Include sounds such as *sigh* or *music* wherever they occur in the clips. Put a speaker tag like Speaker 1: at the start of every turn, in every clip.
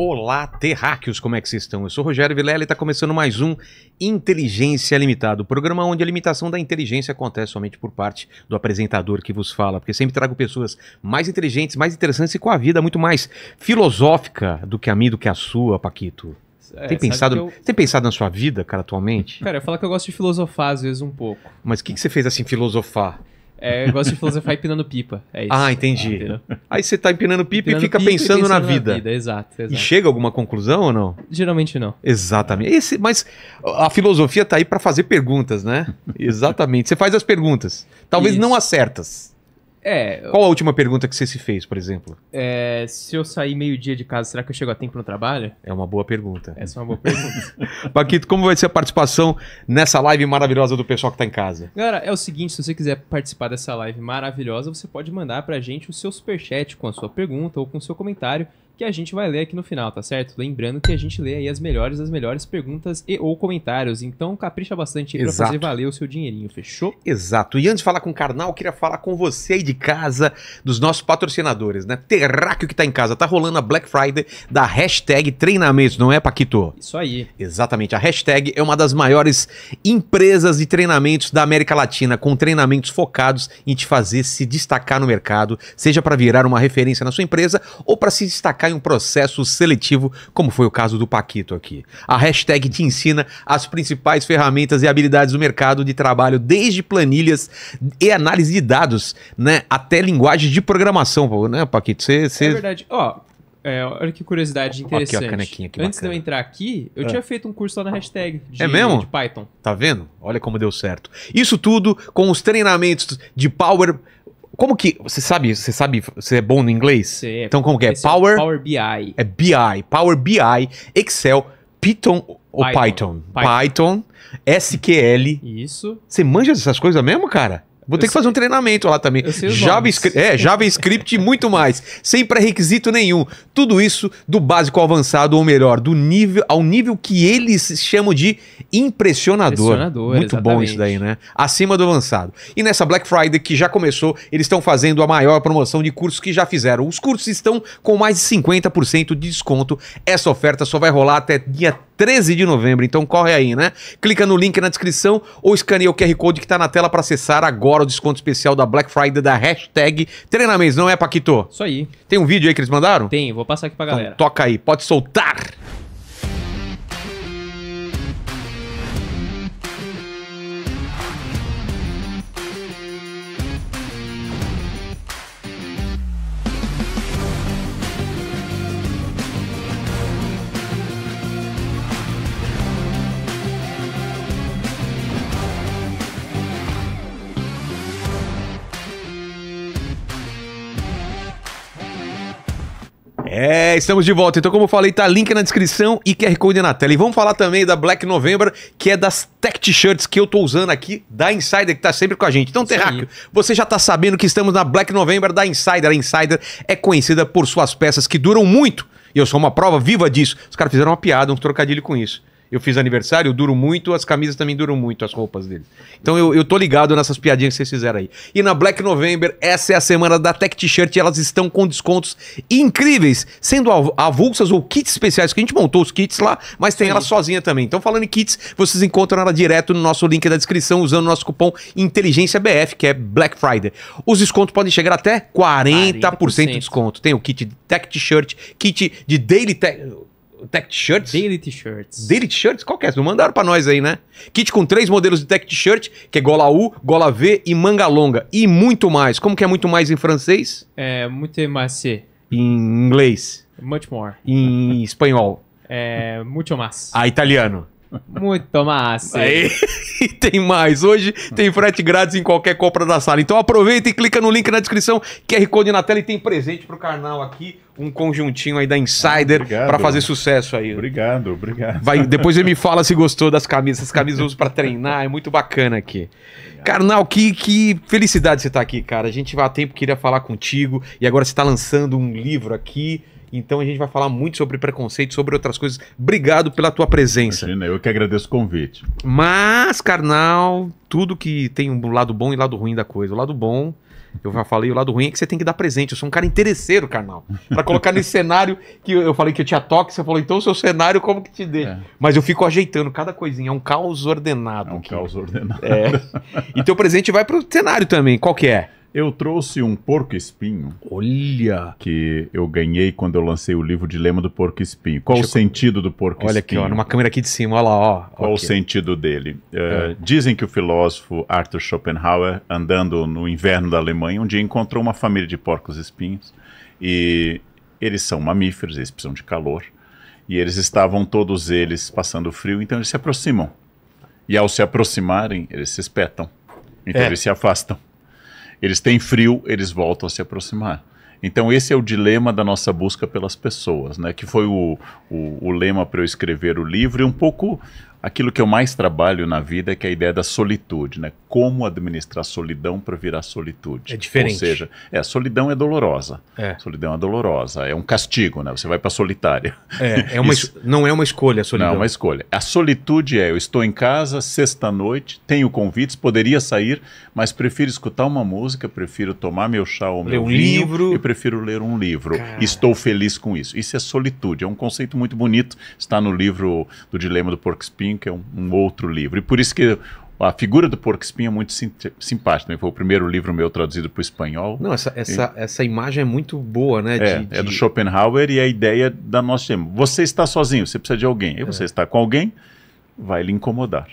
Speaker 1: Olá, terráqueos, como é que vocês estão? Eu sou Rogério Vilela e está começando mais um Inteligência Limitada, o programa onde a limitação da inteligência acontece somente por parte do apresentador que vos fala, porque sempre trago pessoas mais inteligentes, mais interessantes e com a vida muito mais filosófica do que a minha, do que a sua, Paquito. É, tem, pensado, eu... tem pensado na sua vida, cara, atualmente?
Speaker 2: Cara, eu falo que eu gosto de filosofar às vezes um pouco.
Speaker 1: Mas o que, que você fez assim, filosofar?
Speaker 2: É negócio de filosofar empinando pipa. É isso. Ah, entendi. Ah, Aí você tá empinando pipa empinando e fica pipa pensando, e pensando, na, vida. Na vida exato, exato, E
Speaker 1: chega a alguma conclusão ou não? Geralmente não. Exatamente. Esse, mas a filosofia tá aí para fazer perguntas, né? *laughs* Exatamente. Você faz as perguntas. Talvez isso. não acertas. É. Qual a última pergunta que você se fez, por exemplo?
Speaker 2: É, se eu sair meio-dia de casa, será
Speaker 1: que eu chego a tempo no trabalho? É uma boa pergunta. Essa é uma boa pergunta. *laughs* Paquito, como vai ser a participação nessa live maravilhosa do pessoal que está em casa?
Speaker 2: Galera, é o seguinte: se você quiser participar dessa live maravilhosa, você pode mandar para a gente o seu superchat com a sua pergunta ou com o seu comentário que a gente vai ler aqui no final, tá certo? Lembrando que a gente lê aí as melhores, as melhores perguntas e ou
Speaker 1: comentários. Então capricha bastante aí pra fazer valer o seu dinheirinho, fechou? Exato. E antes de falar com o Carnal, eu queria falar com você aí de casa, dos nossos patrocinadores, né? Terráqueo que tá em casa, tá rolando a Black Friday da hashtag treinamentos, não é, Paquito? Isso aí. Exatamente. A hashtag é uma das maiores empresas de treinamentos da América Latina, com treinamentos focados em te fazer se destacar no mercado, seja para virar uma referência na sua empresa ou para se destacar em um processo seletivo, como foi o caso do Paquito aqui. A hashtag te ensina as principais ferramentas e habilidades do mercado de trabalho, desde planilhas e análise de dados, né, até linguagem de programação, né, Paquito? Cê, cê... É
Speaker 2: verdade. Ó, oh. É, olha que curiosidade interessante. Aqui, ó, canequinha, que Antes de eu entrar aqui, eu é. tinha feito um curso lá na hashtag
Speaker 1: de, é mesmo? de Python. Tá vendo? Olha como deu certo. Isso tudo com os treinamentos de Power como que. Você sabe, você sabe, você é bom no inglês? Sim. É então como que é? é Power, Power BI. É BI. Power BI, Excel, Python, ou Python? Python. Python SQL. Isso. Você manja essas coisas mesmo, cara? Vou ter que fazer um treinamento lá também. JavaScript, é, JavaScript e muito mais. Sem pré-requisito nenhum. Tudo isso do básico ao avançado, ou melhor, do nível ao nível que eles chamam de impressionador. impressionador muito exatamente. bom isso daí, né? Acima do avançado. E nessa Black Friday que já começou, eles estão fazendo a maior promoção de cursos que já fizeram. Os cursos estão com mais de 50% de desconto. Essa oferta só vai rolar até dia 13 de novembro. Então corre aí, né? Clica no link na descrição ou escaneia o QR Code que tá na tela para acessar agora o desconto especial da Black Friday da hashtag Treinamês, não é, Paquito? Isso aí. Tem um vídeo aí que eles mandaram? Tem, vou passar aqui pra então galera. Então, toca aí, pode soltar! É, estamos de volta. Então, como eu falei, tá link na descrição e QR Code na tela. E vamos falar também da Black November, que é das tech t-shirts que eu tô usando aqui da Insider, que tá sempre com a gente. Então, Terráqueo, você já tá sabendo que estamos na Black November da Insider. A Insider é conhecida por suas peças que duram muito. E eu sou uma prova viva disso. Os caras fizeram uma piada, um trocadilho com isso eu fiz aniversário, eu duro muito, as camisas também duram muito, as roupas dele. Então eu, eu tô ligado nessas piadinhas que vocês fizeram aí. E na Black November, essa é a semana da Tech T-Shirt elas estão com descontos incríveis, sendo avulsas ou kits especiais, que a gente montou os kits lá, mas tem Sim. ela sozinha também. Então falando em kits, vocês encontram ela direto no nosso link da descrição, usando o nosso cupom Inteligência BF, que é Black Friday. Os descontos podem chegar até 40%, 40%. de desconto. Tem o kit de Tech T-Shirt, kit de Daily Tech Tech T-shirts? Daily T-shirts. Daily T-shirts? Qual que é? Não mandaram pra nós aí, né? Kit com três modelos de Tech T-shirt, que é gola U, gola V e manga longa. E muito mais. Como que é muito mais em francês?
Speaker 2: É, muito mais. Em
Speaker 1: inglês? Much more. Em espanhol?
Speaker 2: É, muito mais.
Speaker 1: Ah, italiano? Muito massa. Aí, *laughs* e tem mais. Hoje tem frete grátis em qualquer compra da sala. Então aproveita e clica no link na descrição, QR Code na tela e tem presente pro canal aqui, um conjuntinho aí da Insider ah, para fazer sucesso aí. Obrigado, obrigado. Vai, depois ele me fala se gostou das camisas. as camisas eu uso para treinar, é muito bacana aqui. Carnal, que, que felicidade você tá aqui, cara. A gente há tempo queria falar contigo e agora você está lançando um livro aqui. Então a gente vai falar muito sobre preconceito, sobre outras coisas. Obrigado pela tua presença. Imagina, eu que agradeço o convite. Mas, carnal, tudo que tem um lado bom e lado ruim da coisa. O lado bom eu já falei, o lado ruim é que você tem que dar presente. Eu sou um cara interesseiro, carnal. Pra colocar nesse *laughs* cenário que eu falei que eu tinha toque, você falou, então o seu cenário, como que te dê? É. Mas eu fico ajeitando cada coisinha. É um caos ordenado. É um aqui. caos ordenado. É. *laughs* E teu presente vai pro cenário também. Qual que é? Eu trouxe um
Speaker 3: porco espinho. Olha! Que eu ganhei quando eu lancei o livro Dilema do Porco Espinho. Qual Deixa o sentido do porco espinho? Olha aqui, ó, numa câmera aqui de cima, olha lá, ó. Qual okay. o sentido dele? É, é. Dizem que o filósofo Arthur Schopenhauer, andando no inverno da Alemanha, um dia encontrou uma família de porcos espinhos. E eles são mamíferos, eles precisam de calor. E eles estavam todos eles passando frio, então eles se aproximam. E ao se aproximarem, eles se espetam. Então é. eles se afastam. Eles têm frio, eles voltam a se aproximar. Então esse é o dilema da nossa busca pelas pessoas, né? Que foi o, o, o lema para eu escrever o livro e um pouco aquilo que eu mais trabalho na vida é que é a ideia da solitude, né? Como administrar solidão para virar solitude. É diferente. Ou seja, é, solidão é dolorosa. É. Solidão é dolorosa, é um castigo, né? Você vai para solitária.
Speaker 1: É, é uma Isso...
Speaker 3: não é uma escolha a solidão. Não é uma escolha. A solitude é eu estou em casa sexta noite, tenho convites, poderia sair, mas prefiro escutar uma música, prefiro tomar meu chá ou ler meu um vinho, livro. prefiro ler um livro. Cara. Estou feliz com isso. Isso é solitude, é um conceito muito bonito, está no livro do Dilema do Porco Espinho que é um, um, outro livro. E por isso que a figura do porco espinho é muito sim, simpática. Né? Foi o primeiro livro meu traduzido para o espanhol. Não, essa, essa, e... essa imagem é muito boa, né? É, de, é do Schopenhauer e a ideia da nossa tema. Você está sozinho, você precisa de alguém. E você é. está com alguém, vai lhe incomodar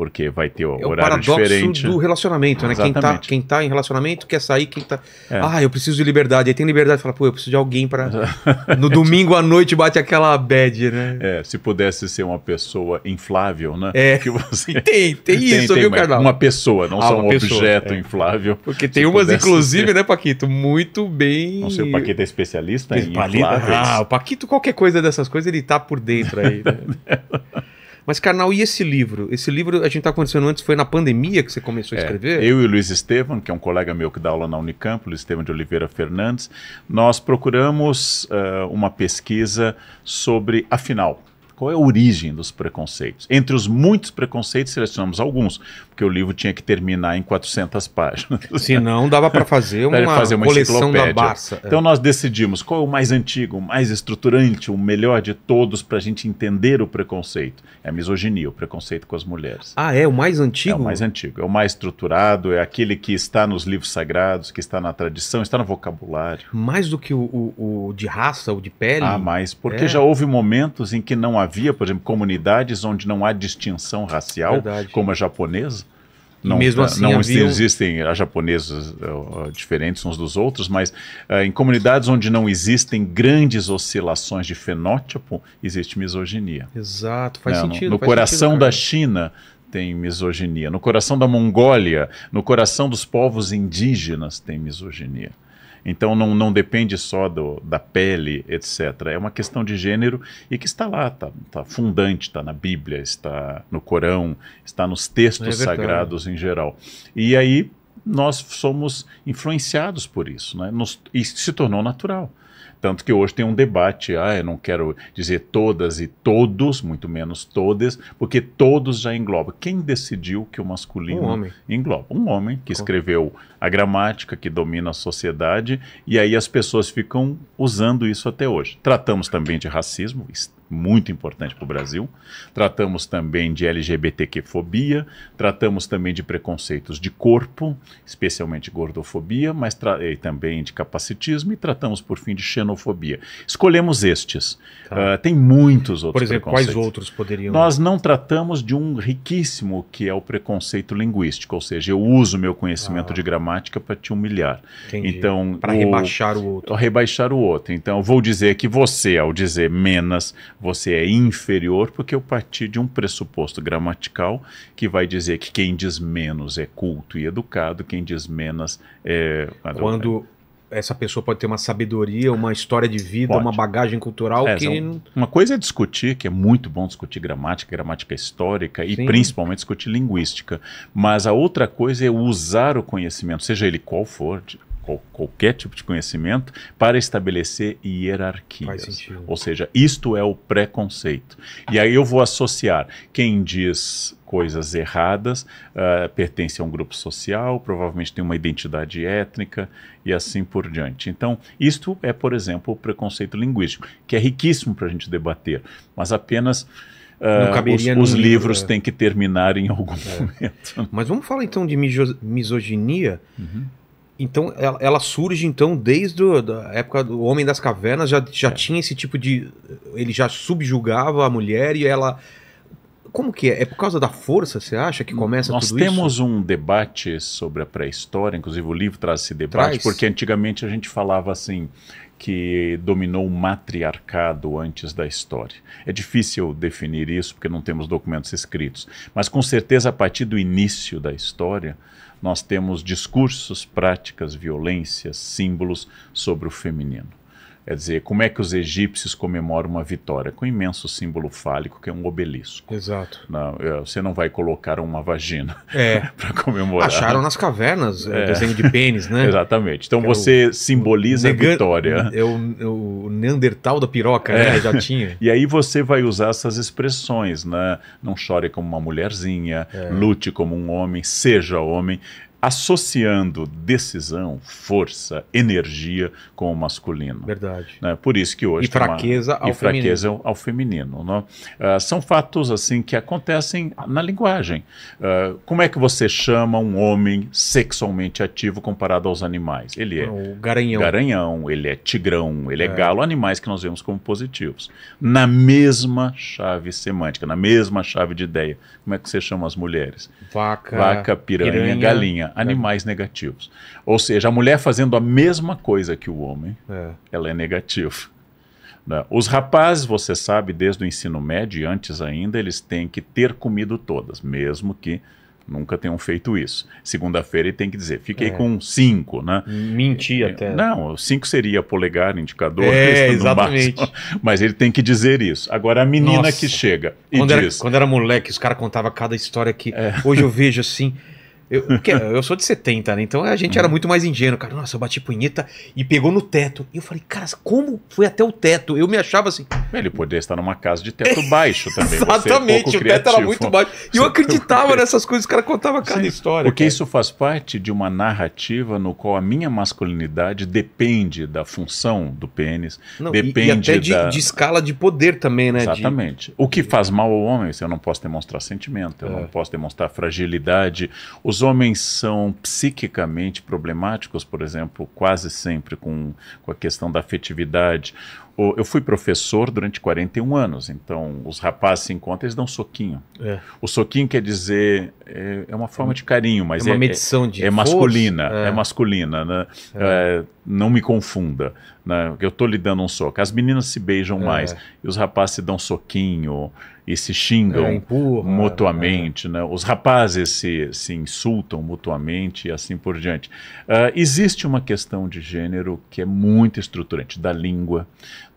Speaker 3: porque vai ter é o é horário o diferente. do relacionamento, né? Exatamente. Quem tá,
Speaker 1: quem tá em relacionamento quer sair, quem tá. É. Ah, eu preciso de liberdade. Aí tem liberdade fala, pô, eu preciso de alguém para. *laughs* no
Speaker 3: domingo à noite bate aquela bad, né? É, se pudesse ser uma pessoa inflável, né? É. Que você... *laughs* tem, tem, isso, tem, viu, Carnal? Uma pessoa, não ah, só um pessoa, objeto é. inflável. *laughs* Porque tem umas, inclusive, ser...
Speaker 1: né, Paquito? Muito bem. Não sei, o Paquito é especialista em infláveis. Ah, o Paquito, qualquer coisa dessas coisas, ele tá por dentro aí. Né? Mas, Carnal, e esse livro? Esse livro, a gente está conversando antes, foi na pandemia que você começou a é, escrever? É,
Speaker 3: eu e o Luiz Estevam, que é um colega meu que dá aula na Unicamp, Luiz Estevam de Oliveira Fernandes, nós procuramos uh, uma pesquisa sobre, afinal, qual é a origem dos preconceitos. Entre os muitos preconceitos, selecionamos alguns, porque o livro tinha que terminar em 400 páginas.
Speaker 1: *laughs* Se não, dava para fazer *laughs* uma, fazer uma coleção da Barça. É. Então
Speaker 3: nós decidimos qual é o mais antigo, o mais estruturante, o melhor de todos para a gente entender o preconceito. É a misoginia, o preconceito com as mulheres.
Speaker 1: Ah, é o mais antigo? É o mais
Speaker 3: antigo, é o mais estruturado, é aquele que está nos livros sagrados, que está na tradição, está no vocabulário. Mais do que o,
Speaker 1: o, o de raça, ou de pele? Ah, mais, porque é. já
Speaker 3: houve momentos em que não havia havia, por exemplo, comunidades onde não há distinção racial, Verdade. como a japonesa. Não, mesmo assim, não havia... existem japoneses uh, eh, eh, diferentes uns dos outros, mas uh, em comunidades onde não existem grandes oscilações de fenótipo, existe misoginia.
Speaker 1: Exato, faz né, sentido. No, no faz coração sentido,
Speaker 3: da China tem misoginia, no coração da Mongólia, no coração dos povos indígenas tem misoginia. Então não, não depende só do, da pele, etc. É uma questão de gênero e que está lá, está tá fundante, está na Bíblia, está no Corão, está nos textos é sagrados em geral. E aí nós somos influenciados por isso, né? Nos, se tornou natural. Tanto que hoje tem um debate, ah, eu não quero dizer todas e todos, muito menos todas, porque todos já engloba. Quem decidiu que o masculino um engloba? Um homem que escreveu a gramática que domina a sociedade, e aí as pessoas ficam usando isso até hoje. Tratamos também de racismo, é muito importante para o Brasil, tratamos também de LGBTQ-fobia, tratamos também de preconceitos de corpo, especialmente gordofobia, mas e também de capacitismo, e tratamos, por fim, de xenofobia. Escolhemos estes. Tá. Uh, tem muitos outros Por exemplo, quais outros
Speaker 1: poderiam... Nós
Speaker 3: não tratamos de um riquíssimo, que é o preconceito linguístico, ou seja, eu uso meu conhecimento ah. de gramática para te humilhar. Entendi. Então, para rebaixar o outro. Rebaixar o outro. Então, vou dizer que você, ao dizer menos, você é inferior, porque eu parti de um pressuposto gramatical que vai dizer que quem diz menos é culto e educado, quem diz menos é.
Speaker 1: Quando essa pessoa pode ter uma sabedoria, uma história de vida, pode. uma bagagem cultural é, que. Um,
Speaker 3: uma coisa é discutir, que é muito bom discutir gramática, gramática histórica Sim. e principalmente discutir linguística. Mas a outra coisa é usar o conhecimento, seja ele qual for, qualquer tipo de conhecimento para estabelecer hierarquias. Ou seja, isto é o preconceito. E aí eu vou associar quem diz coisas erradas, uh, pertence a um grupo social, provavelmente tem uma identidade étnica e assim por diante. Então, isto é, por exemplo, o preconceito linguístico, que é riquíssimo para a gente debater, mas apenas. Uh, os, os livro, livros é. têm que
Speaker 1: terminar em algum é. momento. Mas vamos falar então de misoginia. Uhum. Então ela, ela, surge então desde a época do Homem das Cavernas, já, já é. tinha esse tipo de. Ele já subjugava a mulher e ela. Como que é? É por causa da força, você acha, que começa Nós tudo isso? Nós
Speaker 3: temos um debate sobre a pré-história, inclusive o livro traz esse debate, traz. porque antigamente a gente falava assim que dominou o matriarcado antes da história. É difícil definir isso porque não temos documentos escritos, mas com certeza a partir do início da história nós temos discursos, práticas, violências, símbolos sobre o feminino. Quer é dizer, como é que os egípcios comemoram uma vitória? Com um imenso símbolo fálico, que é um obelisco. Exato. Não, é, você não vai colocar uma vagina *laughs* é. para comemorar. Acharam nas cavernas é. é. desenho de pênis, né? *laughs* Exatamente. Então que você o, simboliza o a vitória.
Speaker 1: É o, é o Neandertal da
Speaker 3: piroca, né? é. né? Já tinha. *laughs* e aí você vai usar essas expressões, né? Não chore como uma mulherzinha, lute como um homem, seja homem associando decisão, força, energia com o masculino. Verdade. Né? Por isso que hoje e fraqueza, uma... ao, e fraqueza feminino. ao feminino. Né? Uh, são fatos assim que acontecem na linguagem. Uh, como é que você chama um homem sexualmente ativo comparado aos animais? Ele é o garanhão. Garanhão, ele é tigrão, ele é, é galo, animais que nós vemos como positivos. Na mesma chave semântica, na mesma chave de ideia. Como é que você chama as mulheres?
Speaker 1: Vaca, Vaca piranha, piranha. galinha é. Animais
Speaker 3: é. negativos. Ou seja, a mulher fazendo a mesma coisa que o homem, é. ela é negativa. Né? Os rapazes, você sabe, desde o ensino médio e antes ainda, eles têm que ter comido todas, mesmo que nunca tenham feito isso. Segunda-feira ele tem que dizer, fiquei é. com cinco, né? Mentir é, até. Não, cinco seria polegar, indicador. É, exatamente. Máximo, *laughs* mas ele tem que dizer isso. Agora, a menina Nossa. que chega e quando diz... Era,
Speaker 1: quando era moleque, os caras contavam cada história que... É. Hoje eu vejo assim... Eu, porque eu sou de 70, né? Então a gente era uhum. muito mais ingênuo. Cara, nossa, eu bati punheta e pegou no teto. E eu falei, cara, como foi até o teto? Eu me
Speaker 3: achava assim. Ele poderia estar numa casa de teto *laughs* baixo também. É Exatamente, é o teto era muito baixo. E eu
Speaker 1: é acreditava nessas coisas, o cara contava cada Sim, história. Porque
Speaker 3: cara. isso faz parte de uma narrativa no qual a minha masculinidade depende da função do pênis, não, depende e, e até de, da... de,
Speaker 1: escala de poder também, né? Exatamente. De...
Speaker 3: O que faz mal ao homem, se assim, eu não posso demonstrar sentimento, eu é. não posso demonstrar fragilidade. Os os homens são psiquicamente problemáticos, por exemplo, quase sempre com, com a questão da afetividade eu fui professor durante 41 anos, então os rapazes se encontram, eles dão um soquinho. É. O soquinho quer dizer, é, é, uma forma de carinho, mas é uma é, é medição de é, masculina, é, é. masculina, né? É. não me confunda, né? eu estou lhe dando um soco. As meninas se beijam mais e os rapazes se dão um soquinho e se xingam empurra, né? mutuamente, né? Os rapazes se, se insultam mutuamente e assim por diante. Uh, existe uma questão de gênero que é muito estruturante da língua,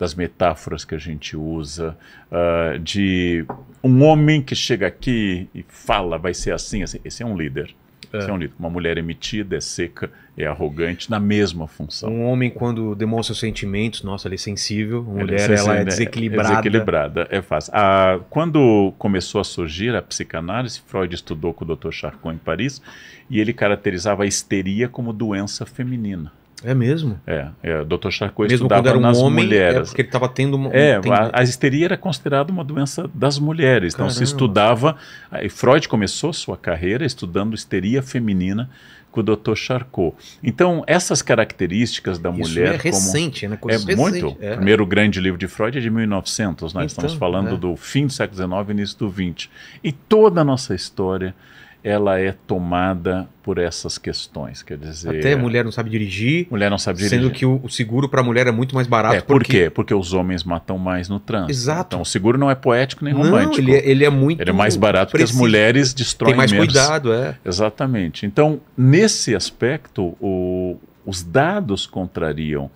Speaker 3: das metáforas que a gente usa, uh, de um homem que chega aqui e fala, vai ser assim, assim. Esse é um líder. É. Esse é um líder. Uma mulher emitida, é seca, é
Speaker 1: arrogante, na mesma função. Um homem, quando demonstra os sentimentos, nossa, ele é sensível. Uma é mulher, é ela é né? desequilibrada. É desequilibrada,
Speaker 3: é fácil. Ah, quando começou a surgir a psicanálise, Freud estudou com o Dr. Charcot em Paris e ele caracterizava a histeria como doença feminina. É mesmo? É, é o Dr. Charcot mesmo estudava era um nas homem, é mulheres. É porque ele estava tendo uma. É, tem... a, a, histeria era considerada uma doença das mulheres. Caramba. Então se estudava. Freud começou sua carreira estudando histeria feminina com o Dr. Charcot. Então, essas características da Isso mulher. É recente, como, né? Coisa é recente, muito. É. O primeiro grande livro de Freud é de 1900. Nós né? então, estamos falando é. do fim do século XIX início do XX. E toda a nossa história ela é tomada por essas questões, quer dizer... Até mulher
Speaker 1: não sabe dirigir. Mulher não sabe dirigir. Sendo que o, seguro para mulher é muito mais barato. É, por porque... quê?
Speaker 3: Porque os homens matam mais no trânsito. Exato. Então o seguro não é poético nem não, romântico. Ele é, ele é muito... Ele é mais barato preciso. porque as mulheres destroem menos. Tem mais menos. cuidado, é. Exatamente. Então, nesse aspecto, o, os dados contrariam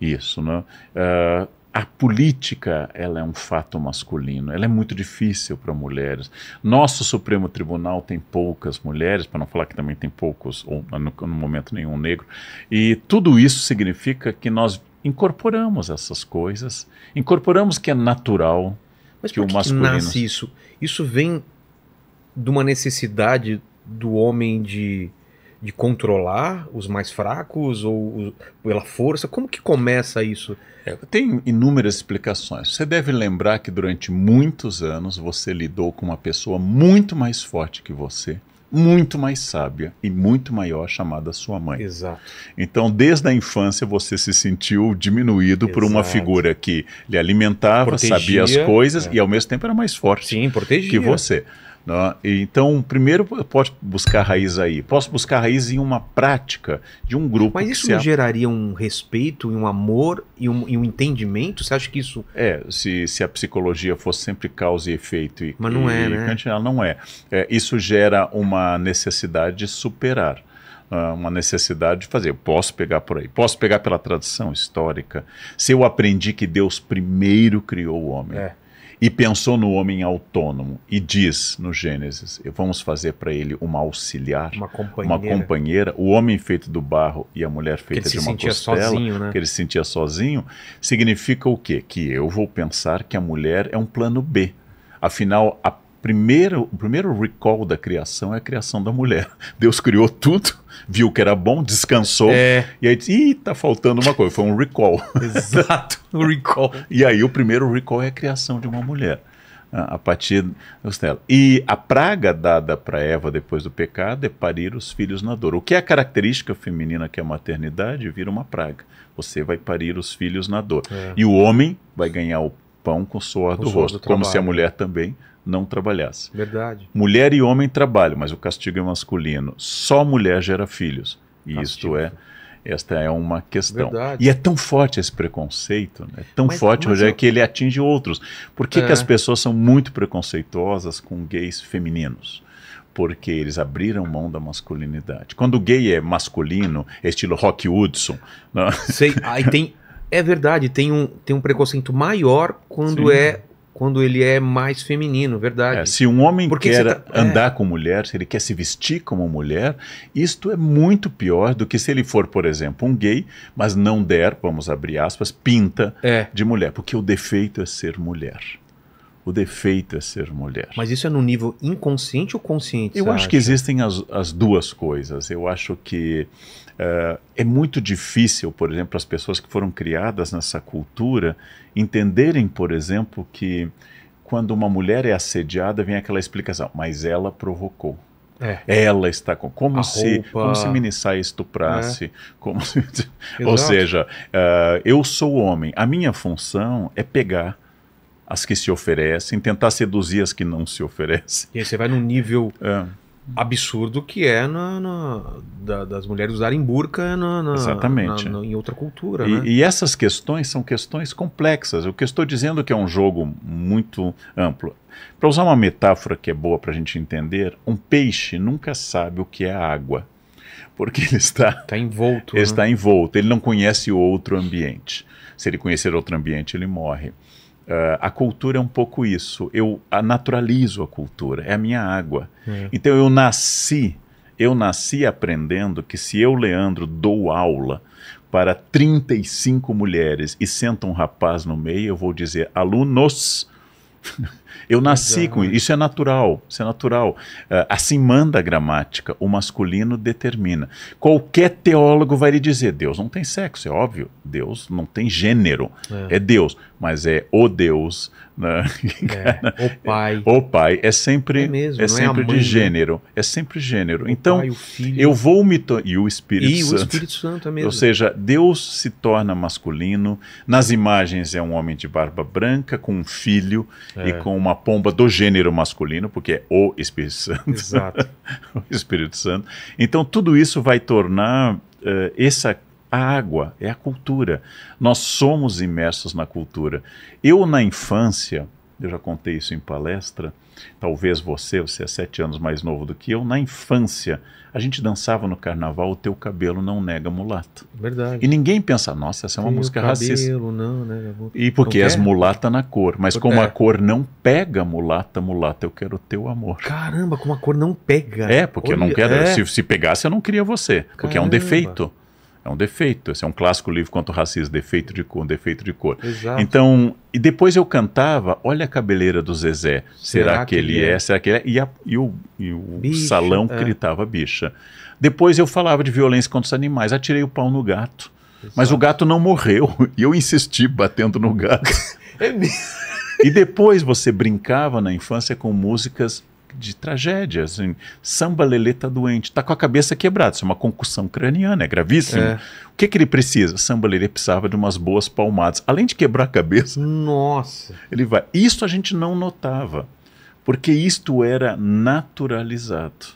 Speaker 3: isso, né? Uh, a política ela é um fato masculino, ela é muito difícil para mulheres. Nosso Supremo Tribunal tem poucas mulheres, para não falar que também tem poucos, ou no, no momento nenhum negro, e tudo isso significa que nós incorporamos essas coisas,
Speaker 1: incorporamos que é natural Mas que o masculino. Mas nasce isso? Isso vem de uma necessidade do homem de de controlar os mais fracos ou pela força? Como que começa isso? É, tem inúmeras
Speaker 3: explicações. Você deve lembrar que durante muitos anos você lidou com uma pessoa muito mais forte que você, muito mais sábia e muito maior, chamada sua mãe. Exato. Então, desde a infância, você se sentiu diminuído Exato. por uma figura que lhe alimentava, protegia, sabia as coisas é. e ao mesmo tempo era mais forte Sim, protegia. que você. Né? Então, primeiro, eu posso buscar raiz aí. Posso buscar raiz em uma prática de um grupo. Mas isso não
Speaker 1: geraria um respeito, um amor e um, e um, entendimento? Você acha que isso.
Speaker 3: É, se, se a psicologia fosse sempre causa e efeito e. Mas não e, é, né? Ela não é. é. Isso gera uma necessidade de superar ah, uma necessidade de fazer. posso pegar por aí, posso pegar pela tradição histórica. Se eu aprendi que Deus primeiro criou o homem, é e pensou no homem autônomo e diz no Gênesis: vamos fazer para ele uma auxiliar, uma companheira. uma companheira. o homem feito do barro e a mulher feita de uma costela, sozinho, né? que ele se sentia sozinho, significa o quê? Que eu vou pensar que a mulher é um plano B. Afinal, a primeiro, o primeiro recall da criação é a criação da mulher. *laughs* Deus criou tudo, viu que era bom, descansou, é. e aí disse, Ih, tá faltando uma coisa, foi um recall. *laughs* Exato,
Speaker 1: um recall.
Speaker 3: e aí o primeiro recall é a criação de uma mulher a partir dos dela. E a praga dada para Eva depois do pecado é parir os filhos na dor. O que é a característica feminina que é a maternidade vira uma praga. Você vai parir os filhos na dor. É. E o homem vai ganhar o pão com o suor com do suor rosto, do como se a mulher também não trabalhasse. Verdade. Mulher e homem trabalham, mas o castigo é masculino. Só mulher gera filhos. E castigo. isto é esta é uma questão. Verdade. E é tão forte esse preconceito, né? é tão mas, forte, mas Rogério, eu... que ele atinge outros. Por que, é. que as pessoas são muito preconceituosas com gays femininos? Porque eles abriram mão da masculinidade. Quando o gay é masculino, é estilo Rock Hudson. Não? Né?
Speaker 1: Sei, *laughs* aí tem. É verdade, tem um, tem um preconceito maior quando Sim. é quando ele é mais feminino, verdade. É,
Speaker 3: se um homem Porque quer tá... É. andar é. com mulher, se ele quer se vestir como mulher, isto é muito pior do que se ele for, por exemplo, um gay, mas não der, vamos abrir aspas, pinta é. de mulher. Porque o defeito é ser mulher. O defeito é ser mulher.
Speaker 1: Mas isso é no nível inconsciente ou consciente?
Speaker 3: Eu acho acha? que existem as, as duas coisas. Eu acho que Uh, é muito difícil, por exemplo, as pessoas que foram criadas nessa cultura entenderem, por exemplo, que quando uma mulher é assediada vem aquela explicação, mas ela provocou. É. Ela está com. Como a se, roupa. como se Minissai estuprasse. É. Como se, *laughs* ou seja, uh, eu sou homem. A minha função é pegar as que se oferecem, tentar seduzir as que não se oferecem.
Speaker 1: E aí você vai num nível é absurdo que é na, na da, das mulheres usarem burca na, na Exatamente. Na, em outra cultura. E, né?
Speaker 3: e, essas questões são questões complexas. O que eu estou dizendo é que é um jogo muito amplo. Para usar uma metáfora que é boa para a gente entender, um peixe nunca sabe o que é água. Porque ele está, está envolto. Ele né? está envolto, ele não conhece outro ambiente. Se ele conhecer outro ambiente, ele morre. Uh, a cultura é um pouco isso. Eu naturalizo a cultura, é a minha água. É. Então eu nasci, eu nasci aprendendo que se eu, Leandro, dou aula para 35 mulheres e senta um rapaz no meio, eu vou dizer alunos. Eu nasci com isso. Isso é natural. Isso é natural. Eh, assim manda a gramática. O masculino determina. Qualquer teólogo vai lhe dizer: Deus não tem sexo, é óbvio. Deus não tem gênero. É, é Deus. Mas é o Deus né? É, *laughs* o pai. O pai é sempre, é, mesmo, é, é sempre é mãe, de né? gênero. É sempre gênero. O então, pai, eu vou me e o Espírito e Santo. O Espírito Santo é mesmo. Ou seja, Deus se torna masculino. Nas imagens é um homem de barba branca com um filho e é. com uma pomba do gênero masculino, porque é o Espírito Santo. Exato. *laughs* o Espírito Santo. Então, tudo isso vai tornar uh, essa a água, é a cultura. Nós somos imersos na cultura. Eu, na infância, eu já contei isso em palestra, talvez você, você é sete anos mais novo do que eu, na infância, a gente dançava no carnaval O Teu Cabelo Não Nega Mulato. Verdade. E ninguém pensa, nossa, essa é uma Tem música cabelo, racista. Não, né? Vou... E porque és mulata na cor, mas como é. a cor não pega mulata, mulata, eu quero teu amor.
Speaker 1: Caramba, como a cor não pega. É, porque Olha, eu não quero, é. se,
Speaker 3: se pegasse eu não queria você, porque é um defeito. É um defeito. Esse assim, é um clássico livro contra o racismo, defeito de cor, defeito de cor. Exato. Então, e depois eu cantava, olha a cabeleira do Zezé, será, será que, ele é? é? Será que ele é? E, a, e o, e o bicha, salão é. gritava bicha. Depois eu falava de violência contra os animais, atirei o pau no gato. Exato. Mas o gato não morreu, *laughs* e eu insisti batendo no gato. *laughs* é mesmo. E depois você brincava na infância com músicas de tragédias. Assim, samba Lelê está doente, está com a cabeça quebrada, isso é uma concussão craniana, é gravíssimo. É. O que, que ele precisa? Samba Lelê precisava de umas boas palmadas. Além de quebrar a cabeça, nossa, ele vai. Isso a gente não notava, porque isto era naturalizado,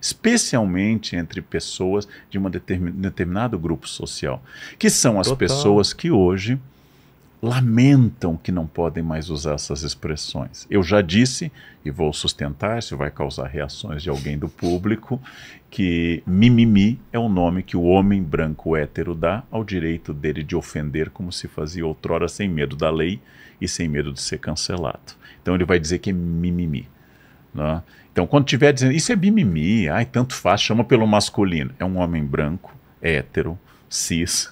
Speaker 3: especialmente entre pessoas de um determin, determinado grupo social, que são as Total. pessoas que hoje lamentam que não podem mais usar essas expressões. Eu já disse, e vou sustentar, se vai causar reações de alguém do público, que mimimi é o nome que o homem branco hétero dá ao direito dele de ofender como se fazia outrora sem medo da lei e sem medo de ser cancelado. Então ele vai dizer que é mimimi. Né? Então quando tiver dizendo, isso é mimimi, ai tanto faz, chama pelo masculino. É um homem branco, hétero, cis,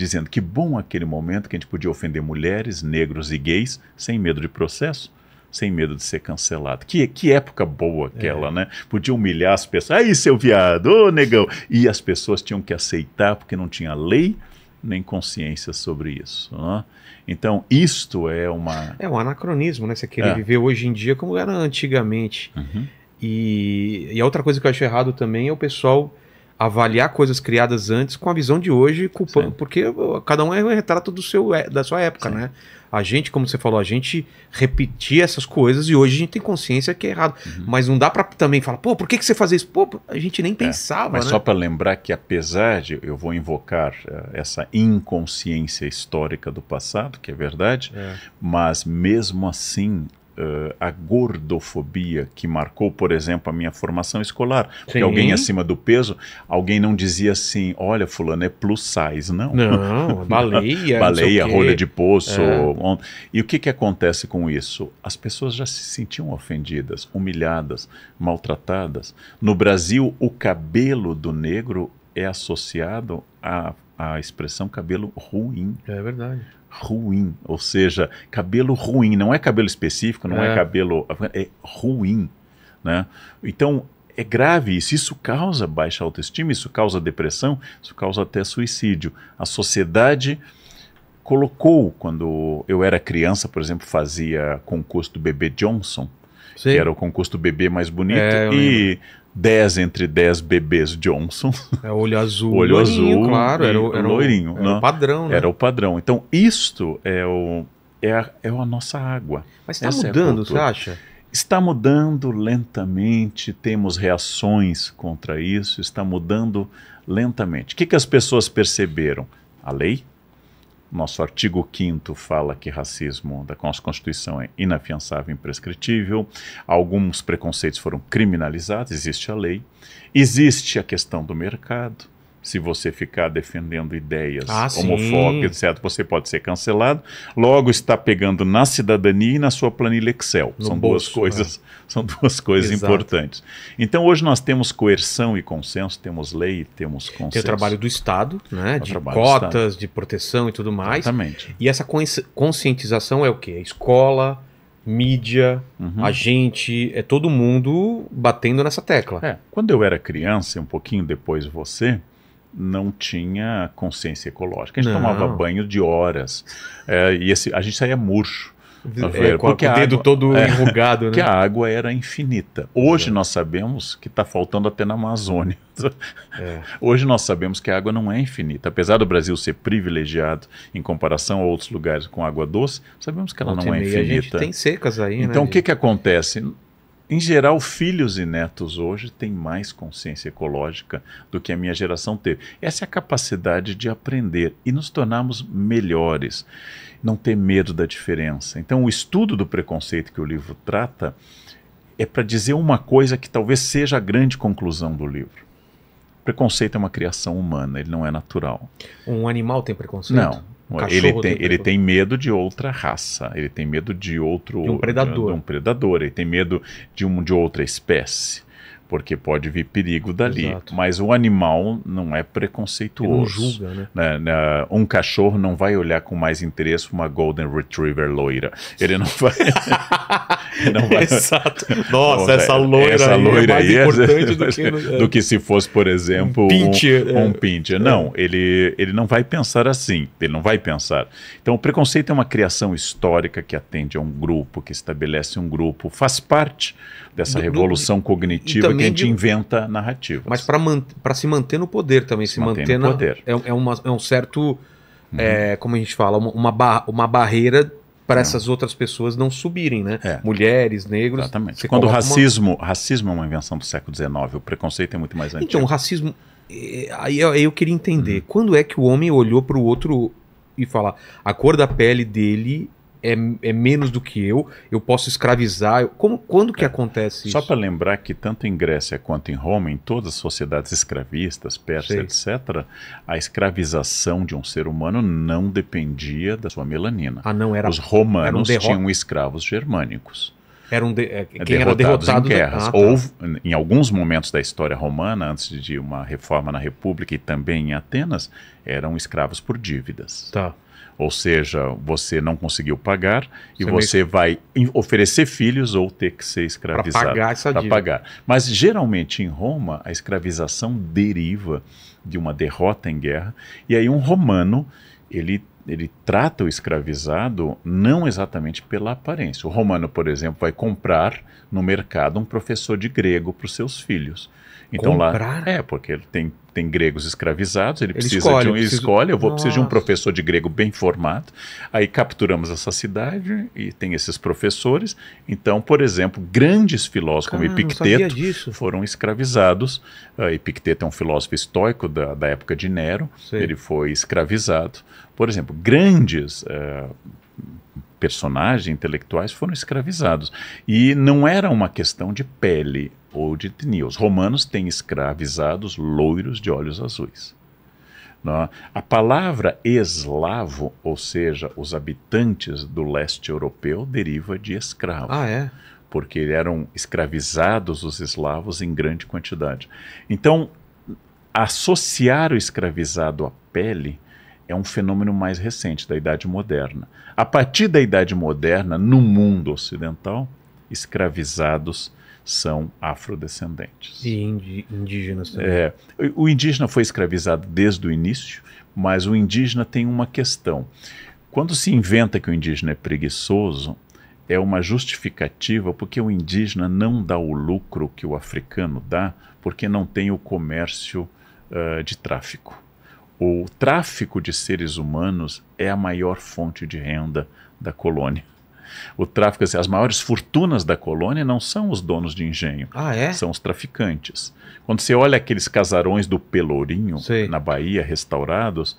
Speaker 3: dizendo que bom aquele momento que a gente podia ofender mulheres, negros e gays sem medo de processo sem medo de ser cancelado. Que, que época boa aquela, é. né? Podia humilhar as pessoas. Aí, seu viado, ô negão! E as pessoas tinham que aceitar porque não tinha lei nem consciência sobre isso. Né? Então, isto é uma.
Speaker 1: É um anacronismo, né? Você querer é. viver hoje em dia como era antigamente. Uhum. E, e a outra coisa que eu acho errado também é o pessoal avaliar coisas criadas antes com a visão de hoje, culpando, porque cada um é um retrato do seu, é, da sua época, Sim. né? A gente, como você falou, a gente repetia essas coisas e hoje a gente tem consciência que é errado. Uhum. Mas não dá para também falar, pô, por que, que você fazia isso? Pô, a gente nem é, pensava. Mas né? só
Speaker 3: para lembrar que, apesar de eu vou invocar eh, essa inconsciência histórica do passado, que é verdade, é. mas mesmo assim uh, a gordofobia que marcou, por exemplo, a minha formação escolar. Sim. Porque alguém acima do peso, alguém não dizia assim, olha, fulano é plus size, não. Não, *laughs* baleia. baleia, rolha de poço. É. E o que, que acontece com isso? As pessoas já se sentiam ofendidas, humilhadas, maltratadas. No Brasil, o cabelo do negro é associado à, à expressão cabelo ruim. É verdade ruim, ou seja, cabelo ruim, não é cabelo específico, não é, é cabelo, é ruim, né? Então, é grave isso. Isso causa baixa autoestima, isso causa depressão, isso causa até suicídio. A sociedade colocou, quando eu era criança, por exemplo, fazia concurso do bebê Johnson, Sim. que era o concurso do bebê mais bonito, é, e lembro. 10 entre 10 bebês Johnson.
Speaker 1: É olho azul. olho loirinho, azul. Claro, era o, era o loirinho. Era o né? padrão. Né? Era
Speaker 3: o padrão. Então, isto é, o, é, a, é a nossa água. Mas está é mudando, é você acha? Está mudando lentamente, temos reações contra isso, está mudando lentamente. O que, que as pessoas perceberam? A lei, nosso artigo 5 fala que racismo da nossa Constituição é inafiançável e imprescritível. Alguns preconceitos foram criminalizados, existe a lei. Existe a questão do mercado se você ficar defendendo ideias ah, homofóbicas, etc., você pode ser cancelado. Logo está pegando na cidadania e na sua planilha Excel. são, bolso, duas coisas, é. são duas coisas Exato. importantes. Então hoje nós temos coerção e consenso, temos lei, temos consenso. Tem o trabalho do Estado,
Speaker 1: né? É de cotas, de proteção e tudo mais. Exatamente. E essa conscientização é o quê? É escola, mídia, uhum. a gente, é todo mundo batendo nessa tecla. É.
Speaker 3: Quando eu era criança, um pouquinho depois de você, não tinha consciência ecológica. A gente não. tomava banho de horas. É, e esse, a gente saía murcho. É, com o dedo água, todo é, enrugado, né? Que a água era infinita. Hoje é. nós sabemos que está faltando até na Amazônia. É. *laughs* Hoje nós sabemos que a água não é infinita. Apesar do Brasil ser privilegiado em comparação a outros lugares com água doce, sabemos que ela Ontem não é infinita. A gente tem secas aí, Então né? o que, que acontece? Em geral, filhos e netos hoje têm mais consciência ecológica do que a minha geração teve. Essa é a capacidade de aprender e nos tornarmos melhores, não ter medo da diferença. Então, o estudo do preconceito que o livro trata é para dizer uma coisa que talvez seja a grande conclusão do livro. Preconceito é uma criação humana, ele não é natural.
Speaker 1: Um animal tem preconceito? Não. Cachorro ele tem, ele tem
Speaker 3: medo de outra raça, ele tem medo de outro. De um predador. De um predador, ele tem medo de, um, de outra espécie porque pode vir perigo dali. Exato. Mas o animal não é preconceituoso. Ele não julga, né? né? né? Um cachorro não vai olhar com mais interesse uma Golden Retriever loira. Ele não vai. *laughs* não vai... Exato. Nossa, essa é, loira, essa é loira é mais aí é importante é... do, que *laughs* no... do, que, se fosse, por exemplo, um pincher. Um, um pincher. É. Não, ele, ele não vai pensar assim. Ele não vai pensar. Então, o preconceito é uma criação histórica que atende a um grupo, que estabelece um grupo, faz parte dessa do, revolução do... cognitiva também. Porque a gente de... inventa
Speaker 1: narrativas. Mas para man... se manter no poder também, se, se manter, no na... poder. É, é, uma, é um certo. Uhum. É, como a gente fala, uma, bar... uma barreira para é. essas outras pessoas não subirem, né? É. Mulheres, negros. Exatamente. Quando o racismo,
Speaker 3: uma... racismo é uma invenção do
Speaker 1: século XIX, o preconceito é muito mais antigo. Então, o racismo. É, aí eu, eu queria entender. Hum. Quando é que o homem olhou para o outro e falar a cor da pele dele é, é menos do que eu, eu posso escravizar. Como, quando que é, acontece isso? Só para lembrar que tanto em
Speaker 3: Grécia quanto em Roma, em todas as sociedades escravistas, persas, etc., a escravização de um ser humano não dependia da sua melanina. Ah, não, era, Os romanos era um tinham escravos germânicos
Speaker 1: eram de, é, quem derrotados era derrotado em guerras. Da... Ah, tá. Houve,
Speaker 3: em alguns momentos da história romana, antes de uma reforma na República e também em Atenas, eram escravos por dívidas. Tá. Ou seja, você não conseguiu pagar e você, vai oferecer filhos ou ter que ser escravizado. Para pagar essa dívida. pagar. Mas geralmente em Roma, a escravização deriva de uma derrota em guerra. E aí um romano, ele ele trata o escravizado não exatamente pela aparência. O romano, por exemplo, vai comprar no mercado um professor de grego para os seus filhos. Então Comprar? lá. É, porque ele tem, tem gregos escravizados, ele, ele precisa escolhe, de um. Ele escolhe, eu vou precisar de um professor de grego bem formado. Aí capturamos essa cidade e tem esses professores. Então, por exemplo, grandes filósofos como ah, Epicteto foram escravizados. Uh, Epicteto é um filósofo estoico da, da época de Nero. Sim. Ele foi escravizado. Por exemplo, grandes. Uh, personagens intelectuais foram escravizados. E não era uma questão de pele, ou de etnia. Os romanos têm escravizados loiros de olhos azuis. A palavra eslavo, ou seja, os habitantes do leste europeu, deriva de escravo. Ah, é? Porque eram escravizados os eslavos em grande quantidade. Então, associar o escravizado à pele é um fenômeno mais recente, da Idade Moderna. A partir da Idade Moderna, no mundo ocidental, escravizados são afrodescendentes.
Speaker 1: E indígenas também. É,
Speaker 3: o indígena foi escravizado desde o início, mas o indígena tem uma questão. Quando se inventa que o indígena é preguiçoso, é uma justificativa porque o indígena não dá o lucro que o africano dá, porque não tem o comércio uh, de tráfico. O tráfico de seres humanos é a maior fonte de renda da colônia. O tráfico, assim, as maiores fortunas da colônia não são os donos de engenho, ah, é? são os traficantes. Quando você olha aqueles casarões do Pelourinho, Sei. na Bahia, restaurados,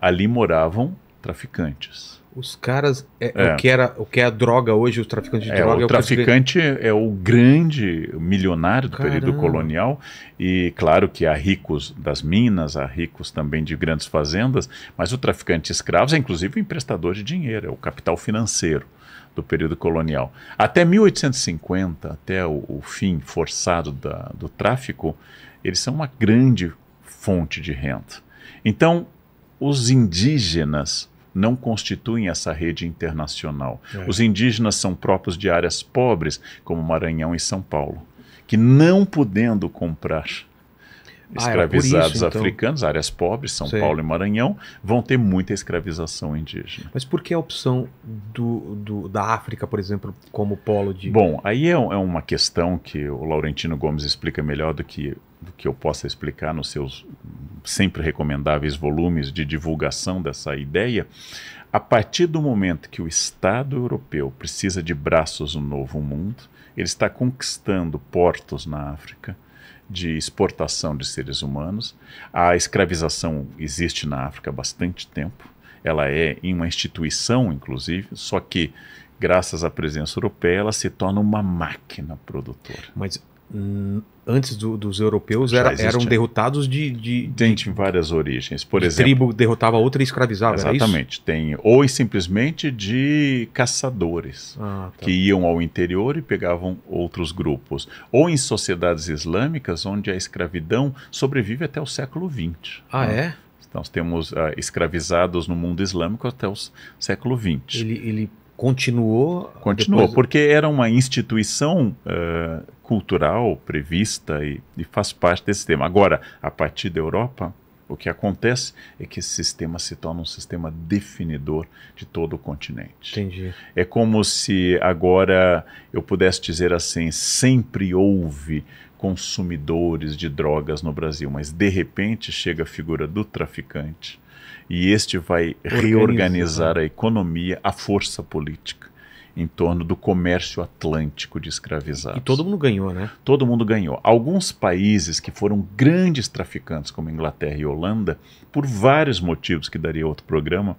Speaker 3: ali moravam traficantes.
Speaker 1: Os caras. É, é. O, que era, o que é a droga hoje, o traficante de é, droga o é o traficante
Speaker 3: que... é o grande milionário do Caramba. período colonial. E claro que há ricos das minas, há ricos também de grandes fazendas, mas o traficante de escravos é inclusive o emprestador de dinheiro, é o capital financeiro do período colonial. Até 1850, até o, o fim forçado da, do tráfico, eles são uma grande fonte de renda. Então, os indígenas não constituem essa rede internacional. É. Os indígenas são próprios de áreas pobres, como Maranhão e São Paulo, que não podendo comprar
Speaker 1: ah, escravizados ah, isso, então.
Speaker 3: africanos, áreas pobres, São Sei. Paulo e Maranhão, vão ter muita escravização indígena.
Speaker 1: Mas por que a opção do, do da África, por exemplo, como polo de. Bom,
Speaker 3: aí é, é, uma questão que o Laurentino Gomes explica melhor do que, do que eu possa explicar nos seus sempre recomendáveis volumes de divulgação dessa ideia. A partir do momento que o Estado europeu precisa de braços no novo mundo, ele está conquistando portos na África de exportação de seres humanos. A escravização existe na África há bastante tempo. Ela é em uma instituição, inclusive, só que graças à presença europeia, ela se torna uma máquina produtora.
Speaker 1: Mas Hum, antes do, dos europeus era, eram
Speaker 3: derrotados de, de, de Gente, de, várias origens. Por exemplo, tribo
Speaker 1: derrotava outra e escravizava. Exatamente.
Speaker 3: Tem ou simplesmente de caçadores ah, tá. que iam ao interior e pegavam outros grupos, ou em sociedades islâmicas onde a escravidão sobrevive até o século XX. Ah, né? é? Nós então, temos uh, escravizados no mundo islâmico até o século XX.
Speaker 1: Ele, ele continuou. Continuou, depois... porque
Speaker 3: era uma instituição uh, cultural prevista e, e faz parte desse sistema. Agora, a partir da Europa, o que acontece é que esse sistema se torna um sistema definidor de todo o continente. Entendi. É como se agora eu pudesse dizer assim: sempre houve consumidores de drogas no Brasil, mas de repente chega a figura do traficante e este vai Organiza. reorganizar a economia, a força política em torno do comércio atlântico de escravizados. E todo mundo ganhou, né? Todo mundo ganhou. Alguns países que foram grandes traficantes, como Inglaterra e Holanda, por vários motivos que daria outro programa,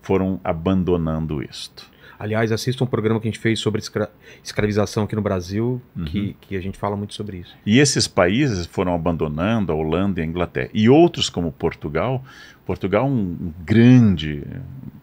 Speaker 3: foram abandonando isto.
Speaker 1: Aliás, assista um programa que a gente fez sobre escra escravização aqui no Brasil, uhum. que, que a gente fala muito sobre isso.
Speaker 3: E esses países foram abandonando a Holanda e a Inglaterra. E outros, como Portugal. Portugal é um grande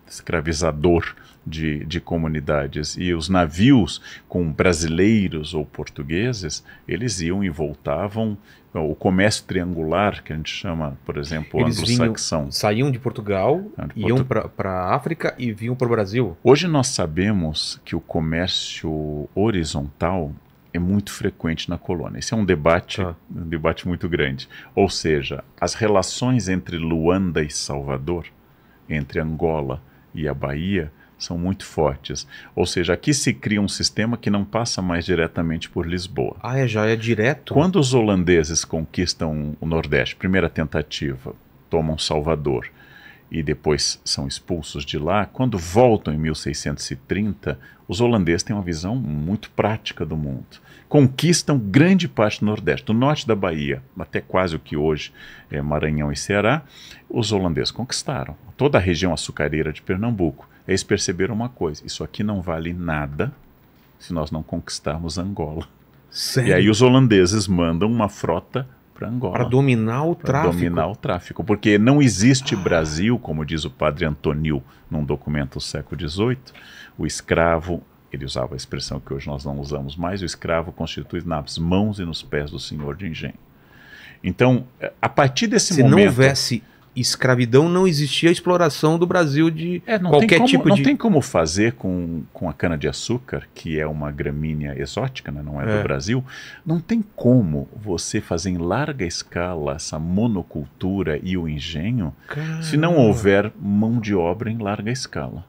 Speaker 3: escravizador de, de comunidades. E os navios com brasileiros ou portugueses, eles iam e voltavam o comércio triangular, que a gente chama, por exemplo, anglo-saxão. Saíam
Speaker 1: de Portugal, ah, de Portu... iam para a África e vinham para o Brasil.
Speaker 3: Hoje nós sabemos que o comércio horizontal é muito frequente na colônia. Esse é um debate, ah. um debate muito grande. Ou seja, as relações entre Luanda e Salvador, entre Angola e a Bahia, são muito fortes. Ou seja, aqui se cria um sistema que não passa mais diretamente por Lisboa.
Speaker 1: Ah, é, já é direto? Quando
Speaker 3: os holandeses conquistam o Nordeste, primeira tentativa, tomam Salvador e depois são expulsos de lá, quando voltam em 1630, os holandeses têm uma visão muito prática do mundo. Conquistam grande parte do Nordeste, do norte da Bahia, até quase o que hoje é Maranhão e Ceará, os holandeses conquistaram. Toda a região açucareira de Pernambuco eles perceberam uma coisa: isso aqui não vale nada se nós não conquistarmos Angola. Sério? E aí os holandeses mandam uma frota para
Speaker 1: Angola. Para dominar o tráfico. dominar o tráfico.
Speaker 3: Porque não existe ah. Brasil, como diz o padre Antônio num documento do século XVIII, o escravo, ele usava a expressão que hoje nós não usamos mais, o escravo constitui nas mãos e nos pés do senhor de engenho. Então, a partir desse Se momento... Se não houvesse escravidão não existia a exploração do Brasil de é, qualquer como, tipo não de. Não tem como fazer com, com a cana-de-açúcar, que é uma gramínea exótica, né? não é, é do Brasil, não tem como você fazer em larga escala essa monocultura e o engenho Caramba. se não houver mão de obra em larga escala.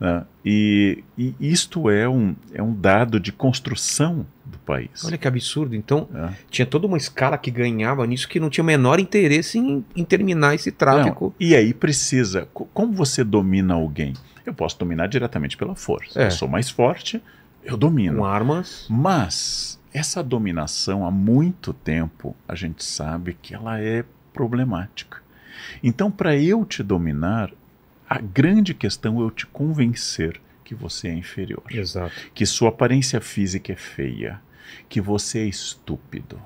Speaker 3: Né? E, e, isto é um, é um dado de construção do país. Olha
Speaker 1: que absurdo. Então, é. tinha toda uma escala que ganhava nisso que não tinha o menor interesse em, em terminar esse tráfico. Não.
Speaker 3: E aí precisa. Como você domina alguém? Eu posso dominar diretamente pela força. É. Eu sou mais forte, eu domino. Com armas. Mas essa dominação, há muito tempo, a gente sabe que ela é problemática. Então, para eu te dominar, a grande questão é eu te convencer que você é inferior. Exato. Que sua aparência física é feia. Que você é estúpido.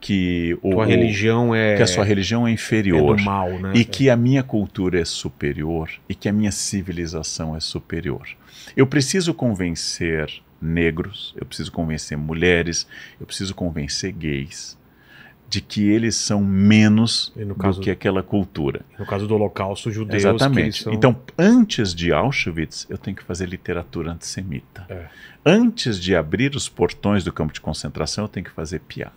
Speaker 3: Que o, religião é que a sua religião é inferior é do mal, né? e é. que a minha cultura é superior e que a minha civilização é superior. Eu preciso convencer negros, eu preciso convencer mulheres, eu preciso convencer gays de que eles são menos caso, do que aquela cultura. No caso do
Speaker 1: Holocausto, judeus. Exatamente. São... Então,
Speaker 3: antes de Auschwitz, eu tenho que fazer literatura antissemita. É. Antes de abrir os portões do campo de concentração, eu tenho que fazer piada.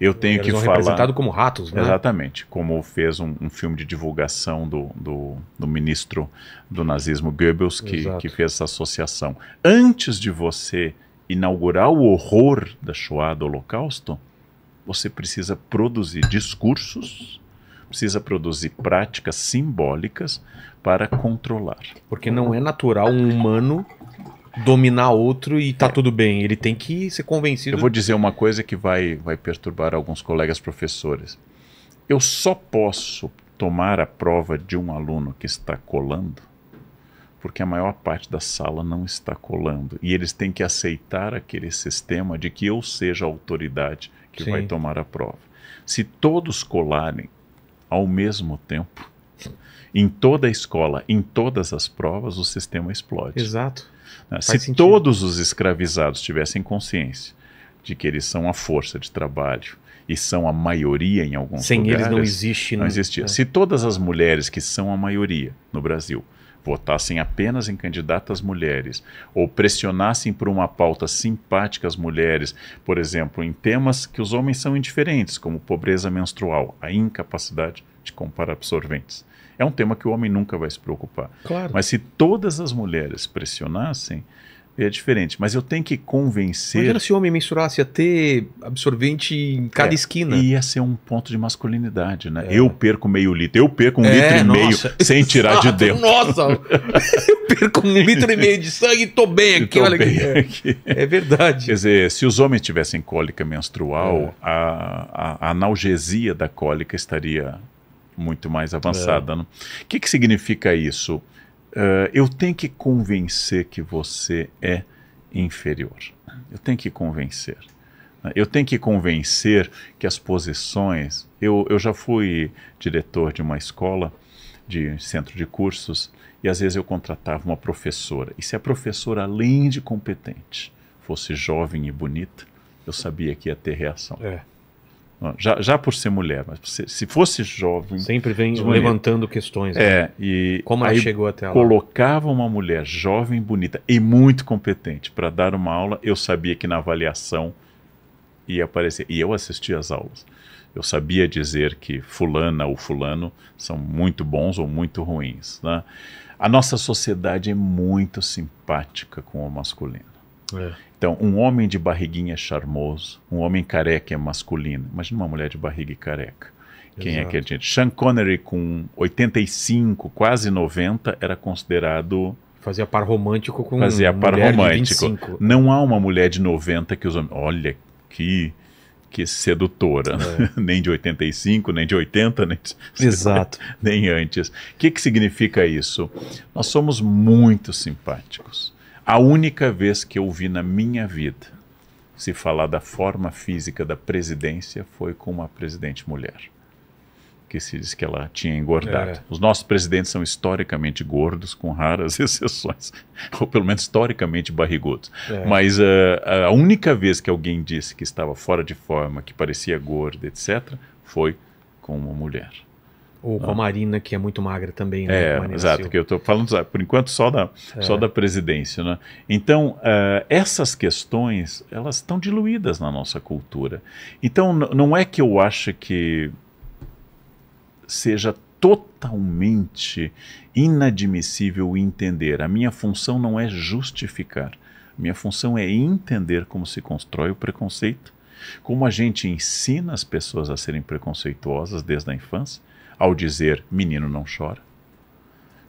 Speaker 3: Eu tenho eles que falar. Representado como ratos, né? Exatamente, como fez um, um filme de divulgação do, do, do, ministro do nazismo Goebbels que, que fez essa associação. Antes de você inaugurar o horror da Shoah, do Holocausto, você precisa produzir discursos, precisa produzir práticas simbólicas para controlar. Porque não é natural um humano
Speaker 1: dominar outro e tá é. tudo bem. Ele tem que ser convencido. Eu vou
Speaker 3: dizer uma coisa que vai, vai perturbar alguns colegas professores. Eu só posso tomar a prova de um aluno que está colando porque a maior parte da sala não está colando. E eles têm que aceitar aquele sistema de que eu seja autoridade que Sim. vai tomar a prova. Se todos colarem ao mesmo tempo, em toda a escola, em todas as provas, o sistema explode. Exato. Né? Se sentido. todos os escravizados tivessem consciência de que eles são a força de trabalho e são a maioria em alguns Sem lugares. Sem eles não existe. Não, não né? existia. É. Se todas as mulheres que são a maioria no Brasil votassem apenas em candidatas mulheres ou pressionassem por uma pauta simpática às mulheres, por exemplo, em temas que os homens são indiferentes, como pobreza menstrual, a incapacidade de comprar absorventes. É um tema que o homem nunca vai se preocupar. Claro. Mas se todas as mulheres pressionassem, é diferente. Mas eu tenho que convencer. Imagina
Speaker 1: se o homem mensurasse a ter absorvente em cada é, esquina. Ia
Speaker 3: ser um ponto de masculinidade, né? É. Eu perco meio litro, eu perco um é, litro nossa. e meio sem tirar Exato, de dentro. Nossa! *laughs*
Speaker 1: eu perco um litro e meio de sangue e tô bem aqui, tô olha bem
Speaker 3: aqui. É, é, verdade. Quer dizer, se os homens tivessem cólica menstrual, é. a, a, a, analgesia da cólica estaria muito mais avançada. O é. né? que, que significa isso? uh, eu tenho que convencer que você é inferior. Eu tenho que convencer. Né? Eu tenho que convencer que as posições. Eu, eu já fui diretor de uma escola, de centro de cursos, e às vezes eu contratava uma professora. E se a professora, além de competente, fosse jovem e bonita, eu sabia que ia ter reação. É. Já, já por ser mulher, mas se, se fosse jovem. Sempre vem levantando
Speaker 1: questões. Né? É, né? e. Como ela chegou até lá?
Speaker 3: Colocava uma mulher jovem, bonita e muito competente para dar uma aula, eu sabia que na avaliação ia aparecer. E eu assistia às aulas. Eu sabia dizer que fulana ou fulano são muito bons ou muito ruins. Né? A nossa sociedade é muito simpática com o masculino. É. Então, um homem de barriguinha é charmoso, um homem careca é masculino. Imagina uma mulher de barriga e careca. Quem Exato. é que é gente? Sean Connery, com 85, quase 90, era considerado. Fazia par romântico com Fazia par romântico. Não há uma mulher de 90 que os homens. Olha que, que sedutora. É. *laughs* nem de 85, nem de 80, nem de... *laughs* Exato. nem antes. O que, que significa isso? Nós somos muito simpáticos. A única vez que eu vi na minha vida se falar da forma física da presidência foi com uma presidente mulher, que se diz que ela tinha engordado. É. Os nossos presidentes são historicamente gordos, com raras *laughs* exceções, ou pelo menos historicamente barrigudos. É. Mas uh, a única vez que alguém disse que estava fora de forma, que parecia gorda, etc., foi com uma mulher. Ou com a ah.
Speaker 1: Marina, que é muito magra também, né? É, exato,
Speaker 3: que eu estou falando por enquanto só da, é. só da presidência. Né? Então, uh, essas questões, elas estão diluídas na nossa cultura. Então, não é que eu acho que seja totalmente inadmissível entender. A minha função não é justificar. A minha função é entender como se constrói o preconceito, como a gente ensina as pessoas a serem preconceituosas desde a infância, ao dizer menino não chora?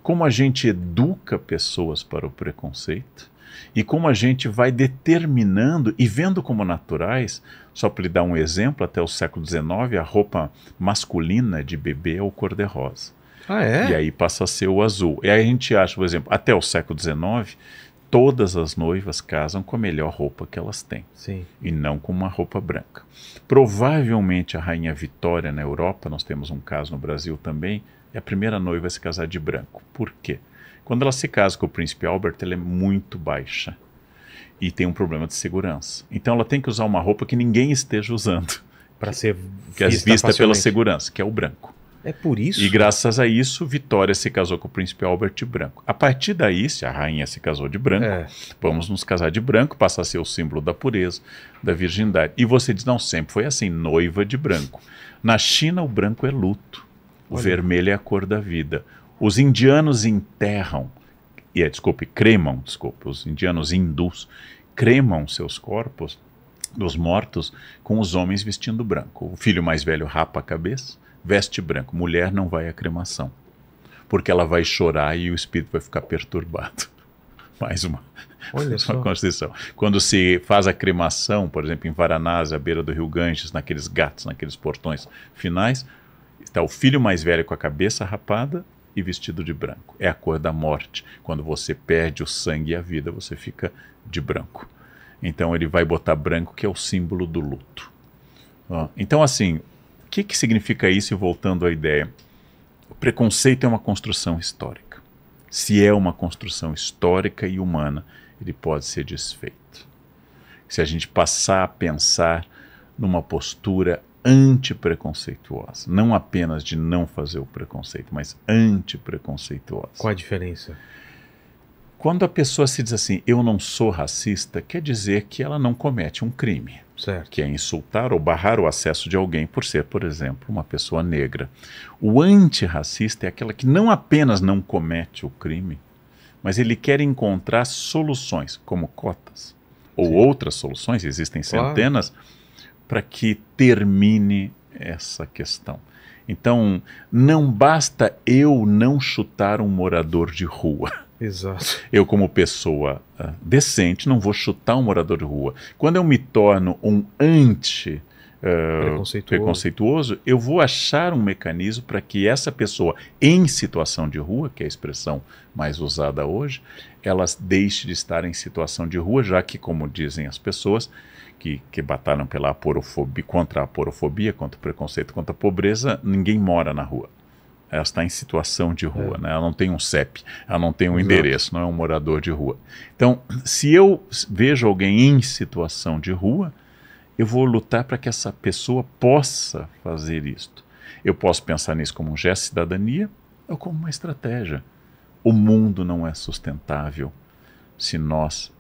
Speaker 3: Como a gente educa pessoas para o preconceito? E como a gente vai determinando e vendo como naturais, só para lhe dar um exemplo, até o século XIX, a roupa masculina de bebê é o cor-de-rosa.
Speaker 2: Ah,
Speaker 1: é? E
Speaker 3: aí passa a ser o azul. E aí a gente acha, por exemplo, até o século XIX, todas as noivas casam com a melhor roupa que elas têm Sim. e não com uma roupa branca. Provavelmente a rainha Vitória na Europa, nós temos um caso no Brasil também, é a primeira noiva a se casar de branco. Por quê? Quando ela se casa com o príncipe Albert, ela é muito baixa e tem um problema de segurança. Então ela tem que usar uma roupa que ninguém esteja usando para ser que é vista pela segurança, que é o branco.
Speaker 1: É por isso. E
Speaker 3: graças a isso, Vitória se casou com o príncipe Albert de branco. A partir daí, se a rainha se casou de branco, é. vamos nos casar de branco, passa a ser o símbolo da pureza, da virgindade. E você diz, não, sempre foi assim, noiva de branco. Na China, o branco é luto, o Olha. vermelho é a cor da vida. Os indianos enterram, e é, desculpe, cremam, desculpe, os indianos hindus cremam seus corpos dos mortos com os homens vestindo branco. O filho mais velho rapa a cabeça, veste branco. Mulher não vai à cremação, porque ela vai chorar e o espírito vai ficar perturbado. *laughs* Mais uma, Olha uma constituição. Quando se faz a cremação, por exemplo, em Varanasi, à beira do rio Ganges, naqueles gatos, naqueles portões finais, está o filho mais velho com a cabeça rapada e vestido de branco. É a cor da morte. Quando você perde o sangue e a vida, você fica de branco. Então ele vai botar branco, que é o símbolo do luto. Então, assim, que, que significa isso? E voltando à ideia, o preconceito é uma construção histórica. Se é uma construção histórica e humana, ele pode ser desfeito. Se a gente passar a pensar numa postura antipreconceituosa, não apenas de não fazer o preconceito, mas antipreconceituosa.
Speaker 1: Qual a diferença?
Speaker 3: Quando a pessoa se diz assim, eu não sou racista, quer dizer que ela não comete um crime. Certo. Que é insultar ou barrar o acesso de alguém por ser, por exemplo, uma pessoa negra. O antirracista é aquela que não apenas não comete o crime, mas ele quer encontrar soluções, como cotas ou Sim. outras soluções, existem centenas, claro. para que termine essa questão. Então, não basta eu não chutar um morador de rua. Exato. Eu, como pessoa uh, decente, não vou chutar um morador de rua. Quando eu me torno um anti. Uh, preconceituoso. preconceituoso, eu vou achar um mecanismo para que essa pessoa em situação de rua, que é a expressão mais usada hoje, ela deixe de estar em situação de rua, já que, como dizem as pessoas que, que batalham pela aporofobia, contra a aporofobia, contra o preconceito, contra a pobreza, ninguém mora na rua ela está em situação de rua, é. né? ela não tem um CEP, ela não tem um Exato. endereço, não é um morador de rua. Então, se eu vejo alguém em situação de rua, eu vou lutar para que essa pessoa possa fazer isto. Eu posso pensar nisso como um gesto de cidadania ou como uma estratégia. O mundo não é sustentável se nós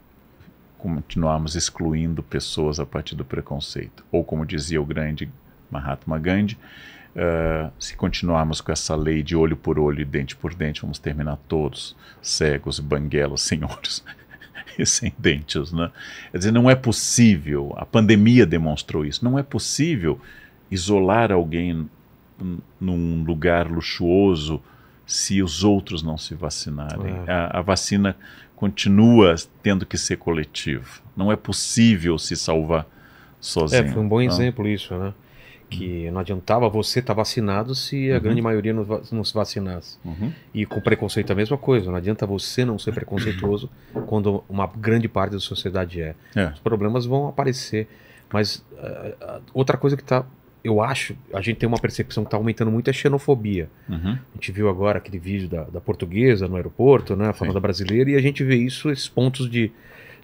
Speaker 3: continuarmos excluindo pessoas a partir do preconceito. Ou, como dizia o grande Mahatma Gandhi, Uh, se continuarmos com essa lei de olho por olho e dente por dente, vamos terminar todos cegos, banguelos, *laughs* senhores e sem dentes. Né? Quer dizer, não é possível, a pandemia demonstrou isso, não é possível isolar alguém num lugar luxuoso se os outros não se vacinarem. É. A, a vacina continua tendo que ser coletiva. Não é possível se salvar é, sozinho. É, foi um bom não? Né? exemplo
Speaker 1: isso, né? que não adiantava você estar tá vacinado se a uhum. grande maioria não, não se vacinasse. Uhum. E com preconceito é a mesma coisa, não adianta você não ser preconceituoso *clears throat* quando uma grande parte da sociedade é. é. Os problemas vão aparecer. Mas uh, uh, outra coisa que está eu acho, a gente tem uma percepção que está aumentando muito é a xenofobia. Uhum. A gente viu agora aquele vídeo da, da portuguesa no aeroporto, né, fama da brasileira, e a gente vê isso, esses pontos de,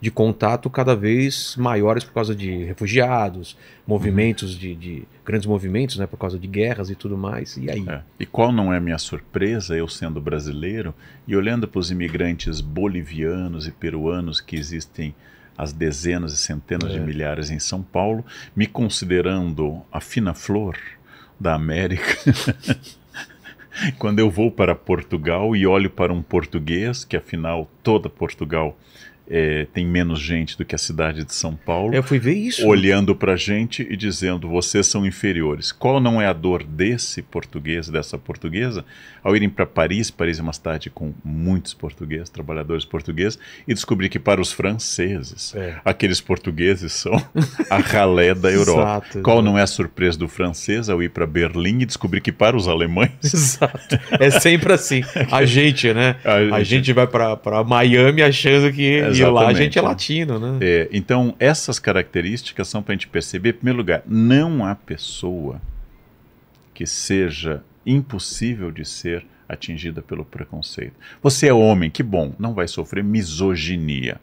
Speaker 1: de contato cada vez maiores por causa de refugiados, movimentos uhum. de, de, grandes movimentos, né, por causa de guerras e tudo mais. E aí? É. E qual não é a minha surpresa,
Speaker 3: eu sendo brasileiro e olhando para os imigrantes bolivianos e peruanos que existem as dezenas e centenas é. de milhares em São Paulo, me considerando a fina flor da América. *laughs* Quando eu vou para Portugal e olho para um português, que afinal toda Portugal é, tem menos gente do que a cidade de São Paulo. Eu fui ver isso. Olhando para gente e dizendo: vocês são inferiores. Qual não é a dor desse português, dessa portuguesa, ao irem para Paris? Paris é uma cidade com muitos portugueses, trabalhadores portugueses, e descobrir que para os franceses, é. aqueles portugueses são *laughs* a ralé da Europa. Exato, Qual não é a surpresa do francês ao ir para Berlim e descobrir que para os alemães. *laughs*
Speaker 1: Exato. É sempre assim. A *laughs* gente, né? A, a gente vai para Miami achando que. Exatamente. E lá a gente é latino, né?
Speaker 3: É, então, essas características são para a gente perceber, em primeiro lugar, não há pessoa que seja impossível de ser atingida pelo preconceito. Você é homem, que bom, não vai sofrer misoginia.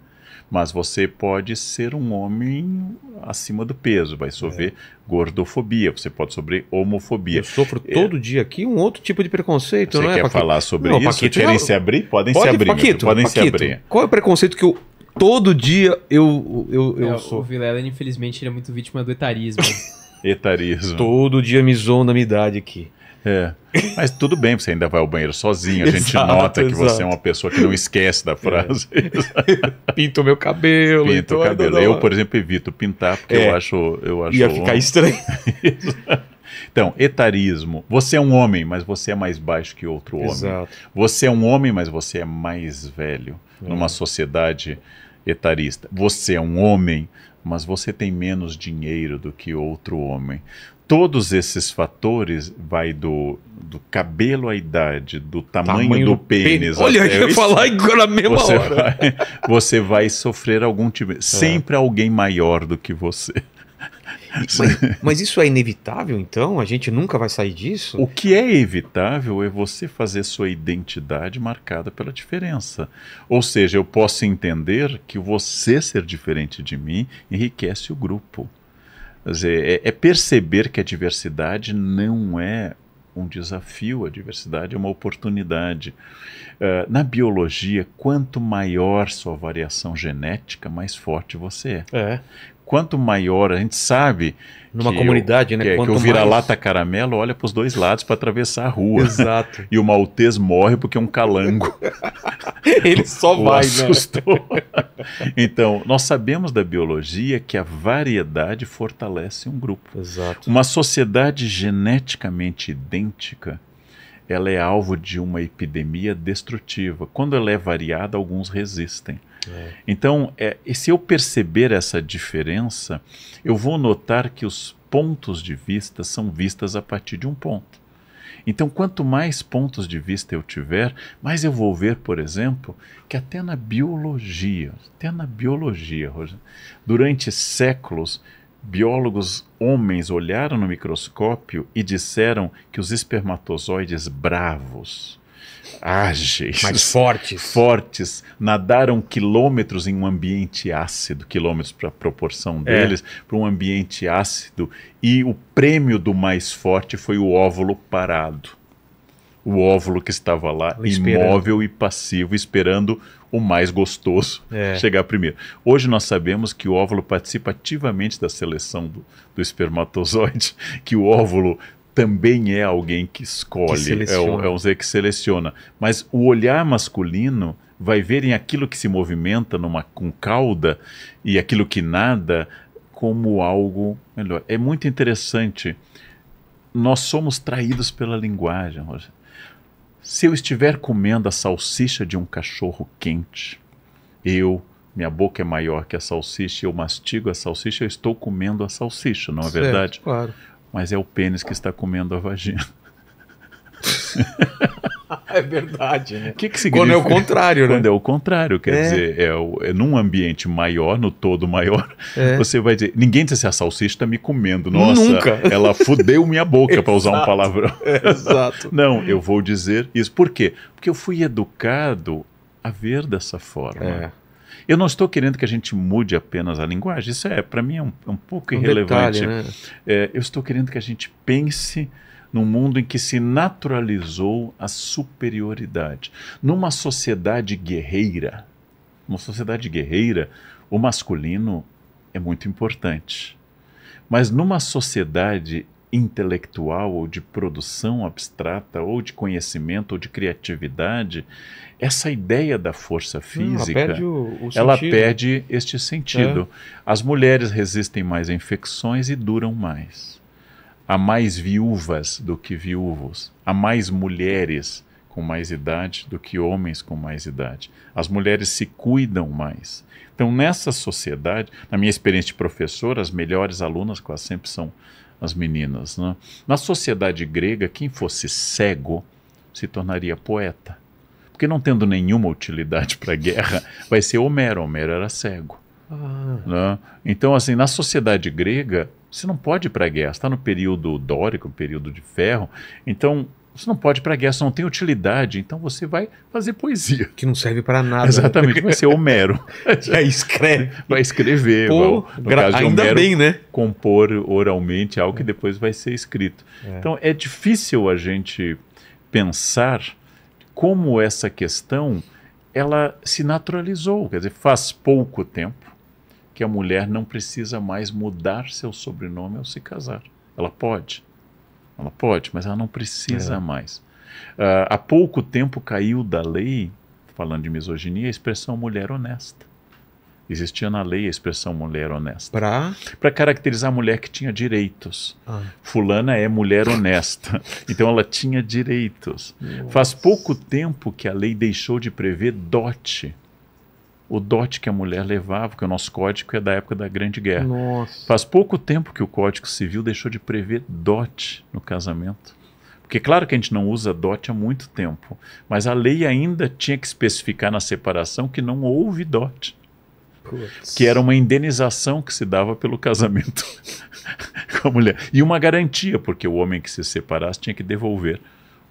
Speaker 3: Mas você pode ser um homem acima do peso, vai sofrer é. gordofobia, você pode sofrer homofobia. Eu sofro é.
Speaker 1: todo dia aqui um outro tipo de preconceito, você não é? Você quer Paquito? falar sobre não, isso? Paquito, Querem já... se abrir? Podem pode, se abrir. Paquito, podem Paquito, se abrir. Qual é o preconceito que eu
Speaker 2: todo dia eu eu, eu é, sou. O Vilela, infelizmente, ele é muito vítima do etarismo. *laughs* etarismo.
Speaker 1: Todo dia me zona a minha idade aqui.
Speaker 3: É. Mas tudo bem, você ainda vai ao banheiro sozinho. A gente exato, nota que exato. você é uma pessoa que não esquece da é. frase.
Speaker 1: É. *laughs* Pinto meu cabelo. Pinto o então é cabelo. Eu, por exemplo, evito pintar, porque é. eu acho. Eu acho Ia ficar estranho. *laughs*
Speaker 3: então, etarismo. Você é um homem, mas você é mais baixo que outro homem. Exato. Você é um homem, mas você é mais velho. É. Numa sociedade etarista. Você é um homem, mas você tem menos dinheiro do que outro homem todos esses fatores vai do, do cabelo à idade, do tamanho, tamanho do, do, pênis. pênis. Olha, eu ia falar agora mesmo. mesma você hora. *laughs* você vai sofrer algum tipo. É. Sempre alguém maior do que você. Mas, mas, isso é inevitável, então? A gente nunca vai sair disso? O que é evitável é você fazer sua identidade marcada pela diferença. Ou seja, eu posso entender que você ser diferente de mim enriquece o grupo dizer, é, é perceber que a diversidade não é um desafio, a diversidade é uma oportunidade. Uh, na biologia, quanto maior sua variação genética, mais forte você é. é quanto maior, a gente sabe. Numa comunidade,
Speaker 1: eu, né? Que, é, quanto que o vira-lata
Speaker 3: caramelo olha para os dois lados para atravessar a rua. Exato. *laughs* E o maltês morre porque é um calango. *laughs* Ele só o vai, né? assustou. né? *laughs* então, nós sabemos da biologia que a variedade fortalece um grupo. Exato. Uma sociedade geneticamente idêntica ela é alvo de uma epidemia destrutiva. Quando ela é variada, alguns resistem. Né? Então, é, se eu perceber essa diferença, eu vou notar que os pontos de vista são vistas a partir de um ponto. Então, quanto mais pontos de vista eu tiver, mais eu vou ver, por exemplo, que até na biologia, até na biologia, durante séculos, biólogos homens olharam no microscópio e disseram que os espermatozoides bravos ágeis, mais fortes. fortes, nadaram quilômetros em um ambiente ácido, quilômetros para a proporção é. deles, é. para um ambiente ácido, e o prêmio do mais forte foi o óvulo parado. O óvulo que estava lá, esperando. imóvel e passivo, esperando o mais gostoso é. chegar primeiro. Hoje nós sabemos que o óvulo participa ativamente da seleção do, do espermatozoide, *laughs* que o óvulo também é alguém que escolhe, que é, um, é um ser que seleciona. Mas o olhar masculino vai ver em aquilo que se movimenta numa, com cauda e aquilo que nada como algo melhor. É muito interessante. Nós somos traídos pela linguagem, Roger. Se eu estiver comendo a salsicha de um cachorro quente, eu, minha boca é maior que a salsicha, eu mastigo a salsicha, eu estou comendo a salsicha, não é certo, verdade? Claro mas é o pênis que está comendo a vagina. *laughs* é verdade, né? Que que significa? Quando é o contrário, né? Quando é o contrário, quer é. dizer, é, o, é, num ambiente maior, no todo maior, é. você vai dizer, ninguém disse assim, a salsicha está me comendo, nossa, Nunca. *laughs* ela fudeu minha boca, para usar um palavrão. *laughs* É, exato. Não, eu vou dizer isso. Por quê? Porque eu fui educado a ver dessa forma. É. Eu não estou querendo que a gente mude apenas a linguagem, isso é, para mim é um, é um pouco um irrelevante. Detalhe, né? é, eu estou querendo que a gente pense num mundo em que se naturalizou a superioridade. Numa sociedade guerreira, numa sociedade guerreira, o masculino é muito importante. Mas numa sociedade intelectual ou de produção abstrata ou de conhecimento ou de criatividade, essa ideia da força física, ela perde, o, o ela perde este sentido. É. As mulheres resistem mais a infecções e duram mais. Há mais viúvas do que viúvos, há mais mulheres com mais idade do que homens com mais idade. As mulheres se cuidam mais. Então, nessa sociedade, na minha experiência de professor, as melhores alunas quase sempre são as meninas. Né? Na sociedade grega, quem fosse cego se tornaria poeta. Porque não tendo nenhuma utilidade para a guerra, vai ser Homero. Homero era cego. Ah. Né? Então, assim, na sociedade grega, você não pode ir para a guerra. está no período dórico, período de ferro. Então, você não pode ir para a guerra, você não tem utilidade,
Speaker 1: então você vai fazer poesia. Que não serve para nada. Né? Exatamente, vai ser Homero. *laughs* Já escreve.
Speaker 3: Vai escrever. Pô, gra... Ainda Homero, bem, né? Compor oralmente algo que é. depois vai ser escrito. É. Então é difícil a gente pensar como essa questão ela se naturalizou. Quer dizer, faz pouco tempo que a mulher não precisa mais mudar seu sobrenome ao se casar. Ela pode. Ela pode, mas ela não precisa é. mais. Uh, há pouco tempo caiu da lei, falando de misoginia, a expressão mulher honesta. Existia na lei a expressão mulher honesta. para para caracterizar a mulher que tinha direitos. Ah. Fulana é mulher honesta. *laughs* então ela tinha direitos. Nossa. Faz pouco tempo que a lei deixou de prever dote o dote que a mulher levava, que o nosso código é da época da Grande Guerra. Nossa. Faz pouco tempo que o Código Civil deixou de prever dote no casamento. Porque claro que a gente não usa dote há muito tempo, mas a lei ainda tinha que especificar na separação que não houve dote. Que era uma indenização que se dava pelo casamento *laughs* com a mulher. E uma garantia, porque o homem que se separasse tinha que devolver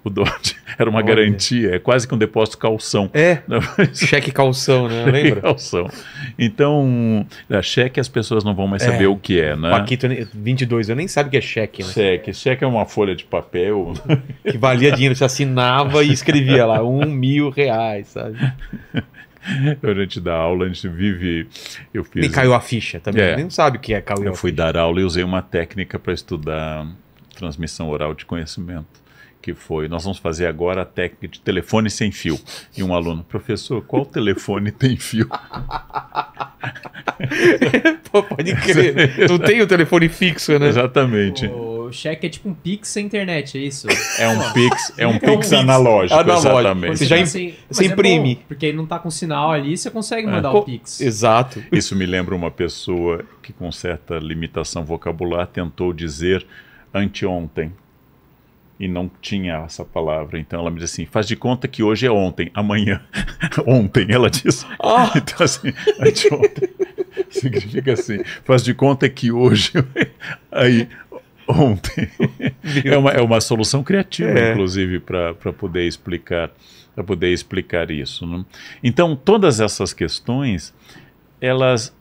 Speaker 3: o Dodge *laughs* era uma Olha. garantia, é quase que um depósito calção. É, *laughs* Mas...
Speaker 1: cheque calção, né? Lembra? calção. Então,
Speaker 3: é, cheque as pessoas não vão mais é. saber o que é, né? Paquito
Speaker 1: 22, eu nem sabe o que é cheque. Né? Cheque, cheque é uma folha de papel. *laughs* que valia dinheiro, você assinava e escrevia lá, um mil reais, sabe?
Speaker 3: a gente dá aula, a gente vive. Eu fiz... E caiu a ficha também. É. Nem sabe o que é caiu. Eu fui ficha. dar aula e usei uma técnica para estudar transmissão oral de conhecimento que foi, nós vamos fazer agora a técnica de telefone sem fio. E um aluno, professor, qual telefone tem fio? *laughs*
Speaker 2: Pô, pode crer, não tem o telefone fixo, né? Exatamente. O cheque é tipo um Pix sem internet, é isso? É um Pix, é um é Pix analógico, analógico, exatamente. Você já é você é imprime. Bom, porque não tá com sinal ali, você consegue mandar é. o Pix.
Speaker 1: Exato.
Speaker 3: Isso me lembra uma pessoa que com certa limitação vocabular tentou dizer anteontem e não tinha essa palavra. Então ela me disse assim: faz de conta que hoje é ontem, amanhã. *laughs* ontem, ela disse. Ah! *laughs* Então, assim, anteontem *laughs* significa assim: faz de conta que hoje. aí, ontem. é, uma, é uma solução criativa, é. inclusive, para poder explicar para poder explicar isso. Né? Então, todas essas questões, elas,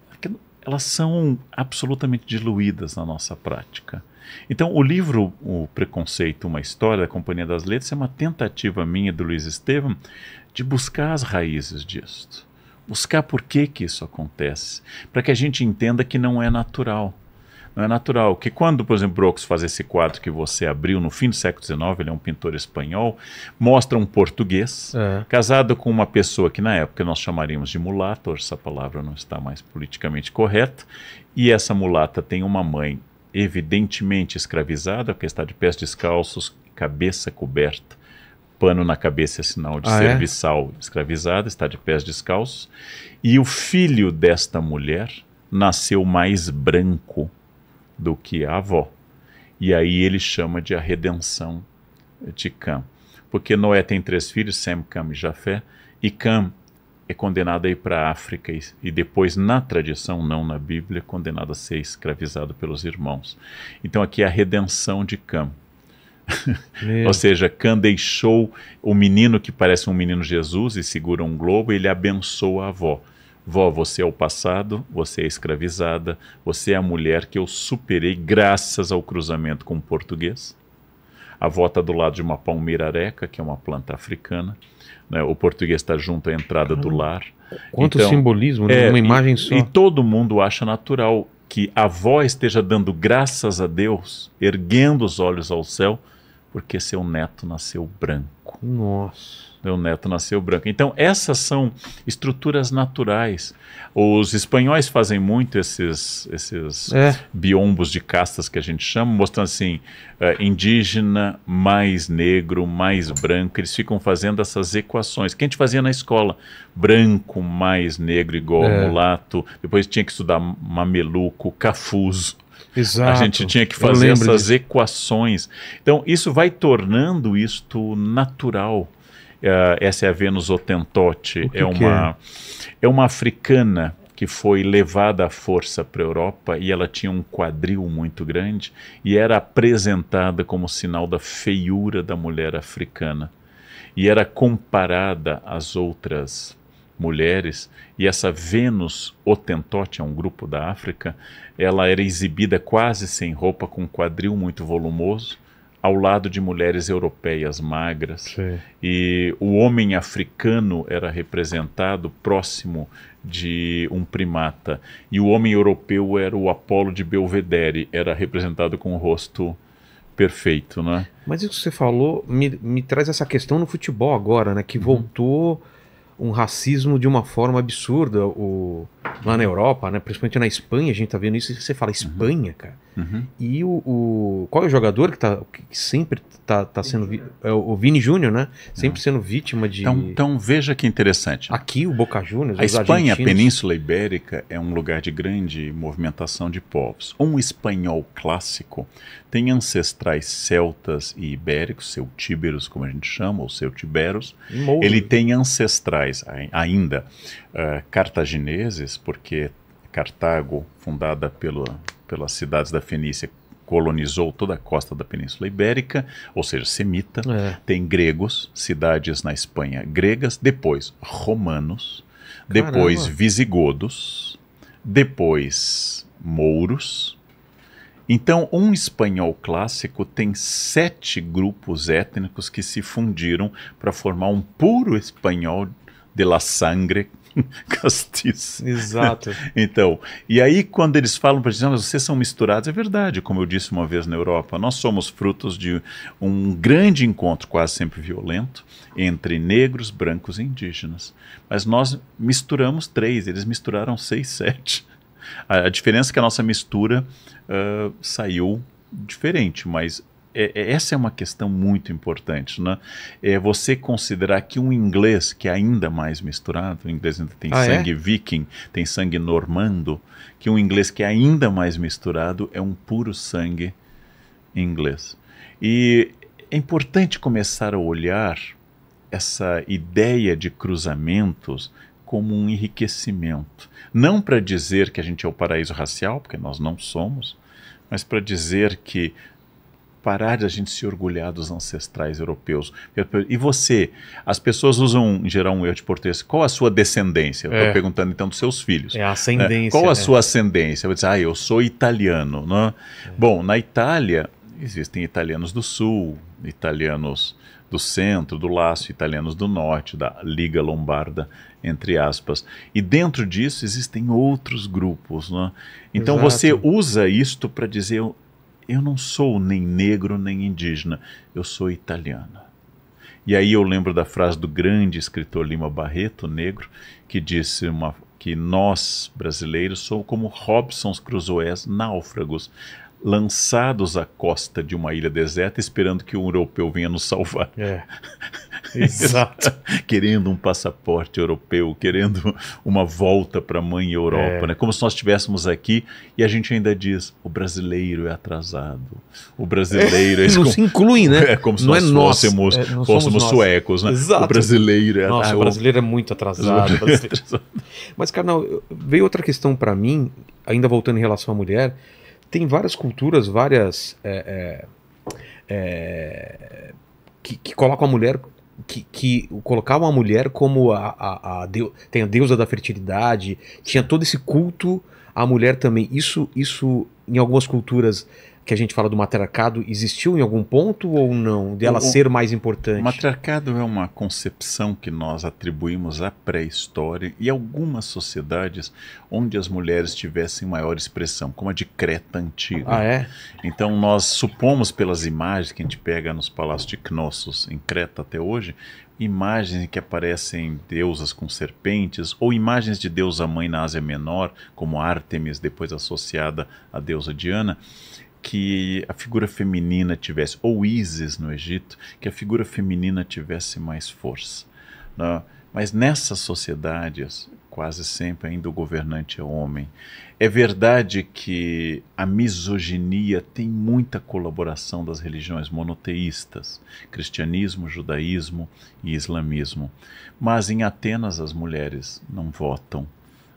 Speaker 3: elas são absolutamente diluídas na nossa prática. Então, o livro O Preconceito, uma História da Companhia das Letras é uma tentativa minha do Luiz Estevam de buscar as raízes disso, buscar por que, que isso acontece, para que a gente entenda que não é natural. Não é natural que quando, por exemplo, Brooks faz esse quadro que você abriu no fim do século XIX, ele é um pintor espanhol, mostra um português é. casado com uma pessoa que na época nós chamaríamos de mulata, hoje essa palavra não está mais politicamente correta, e essa mulata tem uma mãe evidentemente escravizada porque está de pés descalços, cabeça coberta. Pano na cabeça é sinal de ah, é? serviçal é? está de pés descalços. E o filho desta mulher nasceu mais branco do que a avó. E aí ele chama de a redenção de Cam. Porque Noé tem três filhos, Sem, Cam e Jafé. E Cam é condenado a ir para a África e, e, depois, na tradição, não na Bíblia, é condenado a ser escravizado pelos irmãos. Então aqui é a redenção de Cam.
Speaker 1: *laughs* Ou
Speaker 3: seja, Cam deixou o menino que parece um menino Jesus e segura um globo, ele abençoa a avó. Vó, você é o passado, você é escravizada, você é a mulher que eu superei graças ao cruzamento com o português. A avó está do lado de uma palmeira areca, que é uma planta africana né? O português está junto à entrada do lar. Quanto então, simbolismo, né? é, uma imagem e, só. E todo mundo acha natural que a avó esteja dando graças a Deus, erguendo os olhos ao céu, porque seu neto nasceu branco.
Speaker 1: Nossa
Speaker 3: meu neto nasceu branco. Então, essas são estruturas naturais. Os espanhóis fazem muito esses, esses é. biombos de castas que a gente chama, mostrando assim, uh, indígena, mais negro, mais branco. Eles ficam fazendo essas equações que a gente fazia na escola. Branco mais negro igual é. mulato. Depois tinha que estudar mameluco, cafuso. Exato. A gente tinha que fazer essas disso. equações. Então, isso vai tornando isto natural. Uh, essa é a Vênus Otentote. É uma, é? é uma africana que foi levada à força para a Europa e ela tinha um quadril muito grande e era apresentada como sinal da feiura da mulher africana. E era comparada às outras mulheres, e essa Vênus Otentote, é um grupo da África, ela era exibida quase sem roupa, com um quadril muito volumoso, ao lado de mulheres europeias magras. Sim. E o homem africano era representado próximo de um primata. E o homem europeu era o Apolo de Belvedere, era representado com o rosto perfeito, né?
Speaker 1: Mas isso que você falou me, me traz essa questão no futebol agora, né? Que uhum. voltou um racismo de uma forma absurda o, lá na Europa, né? principalmente na Espanha, a gente está vendo isso. Você fala uhum. Espanha, cara. Uhum. E o, o, Qual é o jogador que, tá, que sempre está tá, tá sendo. Vi... É o Vini Júnior, né? Sempre é. sendo vítima de. Então, então, veja que interessante. Aqui o Boca Juniors. A Espanha, argentinos... a Península
Speaker 3: Ibérica, é um lugar de grande movimentação de povos. Um espanhol clássico tem ancestrais celtas e ibéricos, celtíberos, como a gente chama, ou Tiberos. Ele tem ancestrais ainda uh, cartagineses, porque Cartago, fundada pelo pelas cidades da Fenícia, colonizou toda a costa da Península Ibérica, ou seja, semita. É. Tem gregos, cidades na Espanha gregas, depois romanos, Caramba. depois visigodos, depois mouros. Então, um espanhol clássico tem sete grupos étnicos que se fundiram para formar um puro espanhol de la sangre, *laughs* castiço. Exato. *laughs* então, e aí quando eles falam para gente, vocês são misturados, é verdade, como eu disse uma vez na Europa, nós somos frutos de um grande encontro, quase sempre violento, entre negros, brancos e indígenas. Mas nós misturamos três, eles misturaram seis, sete. A, a diferença é que a nossa mistura uh, saiu diferente, mas é, é, essa é uma questão muito importante, né? É você considerar que um inglês que é ainda mais misturado, o inglês ainda tem ah, é? sangue é? viking, tem sangue normando, que um inglês que é ainda mais misturado é um puro sangue inglês. E é importante começar a olhar essa ideia de cruzamentos como um enriquecimento. Não para dizer que a gente é o paraíso racial, porque nós não somos, mas para dizer que parar de a gente se orgulhar dos ancestrais europeus. E você? As pessoas usam, em geral, um eu de português. Qual a sua descendência? Estou é. perguntando, então, dos seus filhos. É a né? ascendência. Qual a é. sua ascendência? você dizer, ah, eu sou italiano. Né? É. Bom, na Itália, existem italianos do sul, italianos do centro, do laço, italianos do norte, da Liga Lombarda, entre aspas. E dentro disso existem outros grupos. Né? Então Exato. você usa isto para dizer eu não sou nem negro nem indígena, eu sou italiana. E aí eu lembro da frase do grande escritor Lima Barreto, negro, que disse uma, que nós brasileiros somos como Robson's Crusoes, náufragos lançados à costa de uma ilha deserta, esperando que um europeu venha nos salvar. É. Exato. *laughs* querendo um passaporte europeu, querendo uma volta para a mãe Europa, é. né? Como se nós estivéssemos aqui e a gente ainda diz: o brasileiro é atrasado, o brasileiro é. é não se inclui, né? É como se não nós é fôssemos, é, fôssemos suecos, né? Exato. O brasileiro é Nossa, atrasado. o brasileiro é muito atrasado. *laughs*
Speaker 1: É Mas, Carnal, veio outra questão para mim, ainda voltando em relação à mulher tem várias culturas, várias. É, é, é que, que, colocam a mulher. Que, que colocavam a mulher como a, a, a deu, tem a deusa da fertilidade, tinha todo esse culto à mulher também. Isso, isso em algumas culturas que a gente fala do matriarcado existiu em algum ponto ou não? Dela de ser mais importante? O
Speaker 3: matriarcado é uma concepção que nós atribuímos à pré-história e algumas sociedades onde as mulheres tivessem maior expressão, como a de Creta antiga. Ah, é? Então nós supomos pelas imagens que a gente pega nos palácios de Knossos em Creta até hoje, imagens em que aparecem deusas com serpentes, ou imagens de deusa mãe na Ásia Menor, como Ártemis, depois associada à deusa Diana, que a figura feminina tivesse, ou Isis no Egito, que a figura feminina tivesse mais força. Né? Mas nessas sociedades, quase sempre ainda o governante é homem. É verdade que a misoginia tem muita colaboração das religiões monoteístas, cristianismo, judaísmo e islamismo. Mas em Atenas as mulheres não votam,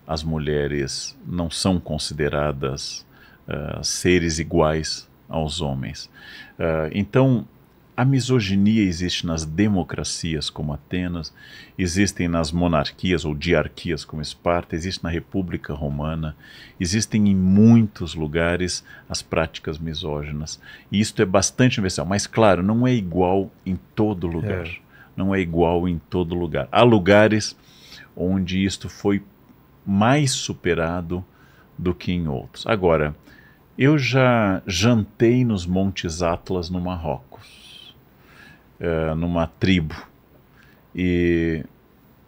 Speaker 3: as mulheres não são consideradas ah, seres iguais aos homens. Uh, então, a misoginia existe nas democracias como Atenas, existem nas monarquias ou diarquias como Esparta, existe na República Romana, existem em muitos lugares as práticas misóginas. E isto é bastante universal, mas claro, não é igual em todo lugar. É. Não é igual em todo lugar. Há lugares onde isto foi mais superado do que em outros. Agora, eu já jantei nos Montes Atlas, no Marrocos, é, numa tribo, e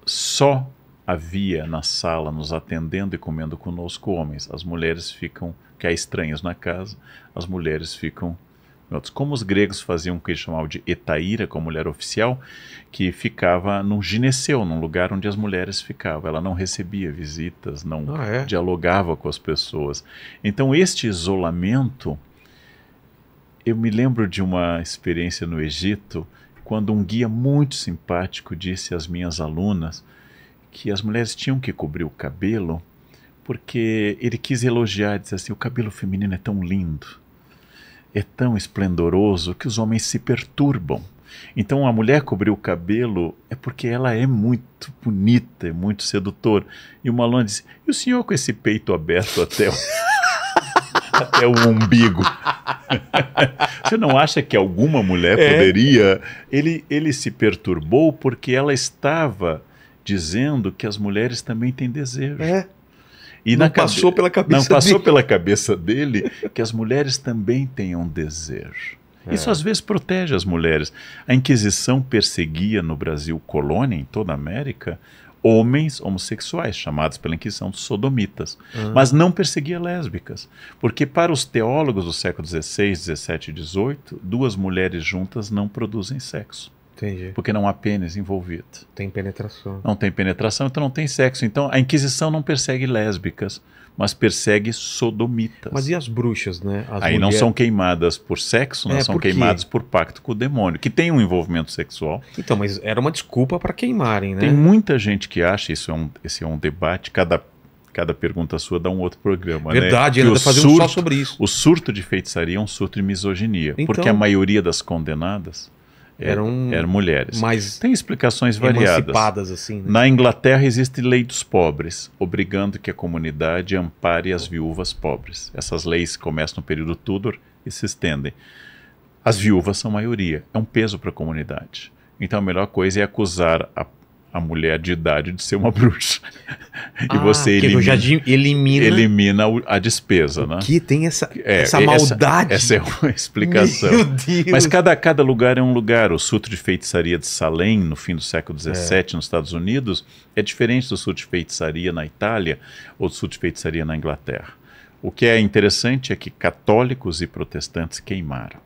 Speaker 3: só havia na sala nos atendendo e comendo conosco homens. As mulheres ficam, que há é estranhos na casa, as mulheres ficam como os gregos faziam o que eles chamavam de Etaíra, como mulher oficial, que ficava num gineceu, num lugar onde as mulheres ficavam. Ela não recebia visitas, não ah, é? dialogava com as pessoas. Então, este isolamento. Eu me lembro de uma experiência no Egito, quando um guia muito simpático disse às minhas alunas que as mulheres tinham que cobrir o cabelo, porque ele quis elogiar, dizer assim: o cabelo feminino é tão lindo é tão esplendoroso que os homens se perturbam. Então a mulher cobriu o cabelo é porque ela é muito bonita, é muito sedutora. E o Malone disse: E o senhor com esse peito aberto até o, *laughs* até o umbigo? *laughs* Você não acha que alguma mulher é. poderia? Ele, ele se perturbou porque ela estava dizendo que as mulheres também têm desejo. É. E não passou cabe... pela cabeça Não passou dele. pela cabeça dele que as mulheres também tenham desejo. É. Isso às vezes protege as mulheres. A Inquisição perseguia no Brasil colônia, em toda a América, homens homossexuais, chamados pela Inquisição de sodomitas. Uhum. Mas não perseguia lésbicas. Porque para os teólogos do século XVI, XVII e XVIII, duas mulheres juntas não produzem sexo. Entendi. Porque não há pênis envolvido.
Speaker 1: Tem penetração. Não
Speaker 3: tem penetração, então não tem sexo. Então a Inquisição não persegue lésbicas, mas persegue sodomitas. Mas e as
Speaker 1: bruxas, né? As Aí não são
Speaker 3: queimadas por sexo, não é, são queimadas por pacto com o demônio, que tem um envolvimento sexual. Então, mas
Speaker 1: era uma desculpa para queimarem, né? Tem muita
Speaker 3: gente que acha, isso é um, esse é um debate, cada cada pergunta sua dá um outro programa. Né? Verdade, né? ainda fazer só sobre isso. O surto de feitiçaria é um surto de misoginia, então... porque a maioria das condenadas eram, eram mulheres. Mas tem explicações variadas. Assim, né? Na Inglaterra existe lei dos pobres, obrigando que a comunidade ampare as viúvas pobres. Essas leis começam no período Tudor e se estendem. As viúvas são maioria, é um peso para a comunidade. Então a melhor coisa é acusar a a mulher de idade de ser uma *laughs* bruxa. Ah, e você elimina,
Speaker 1: elimina,
Speaker 3: elimina a despesa, né? Que
Speaker 1: tem essa, é, é essa maldade.
Speaker 3: Essa, essa, é uma explicação. Meu Deus. Mas cada, cada lugar é um lugar. O suto de Feitiçaria de Salem, no fim do século XVII, é. nos Estados Unidos, é diferente do suto de Feitiçaria na Itália ou do suto de Feitiçaria na Inglaterra. O que é interessante é que católicos e protestantes queimaram.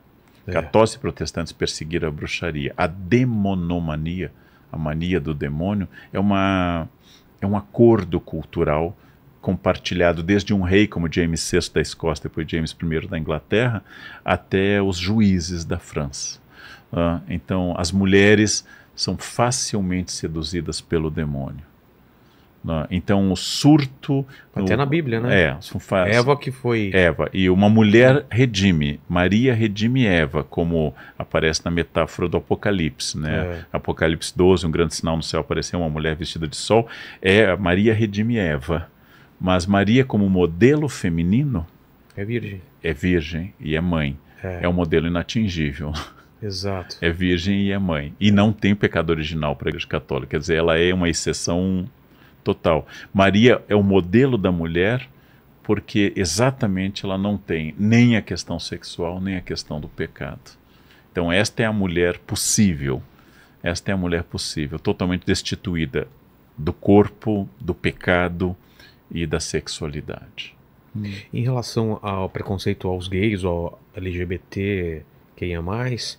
Speaker 3: É. Católicos e protestantes perseguiram a bruxaria. A demonomania a mania do demônio, é, uma, é um acordo cultural compartilhado desde um rei como James VI da Escócia, depois James I da Inglaterra, até os juízes da França. Uh, então, as mulheres são facilmente seduzidas pelo demônio. Né? Então, o surto. Tá até na Bíblia, né? É. Faz, Eva que foi. Eva. E uma mulher redime. Maria redime Eva, como aparece na metáfora do Apocalipse, né? É. Apocalipse 12, um grande sinal no céu apareceu, uma mulher vestida de sol. É, Maria redime Eva. Mas Maria, como modelo feminino. É
Speaker 1: virgem. É
Speaker 3: virgem e é mãe. É, é um modelo inatingível. Exato. É virgem e é mãe. E não tem pecado original para a Igreja Católica. Quer dizer, ela é uma exceção total. Maria é o modelo da mulher porque exatamente ela não tem nem a questão sexual, nem a questão do pecado. Então, esta é a mulher possível. Esta é a mulher possível, totalmente destituída do corpo, do pecado e da sexualidade.
Speaker 1: Em relação ao preconceito aos gays, ao LGBT, quem é mais,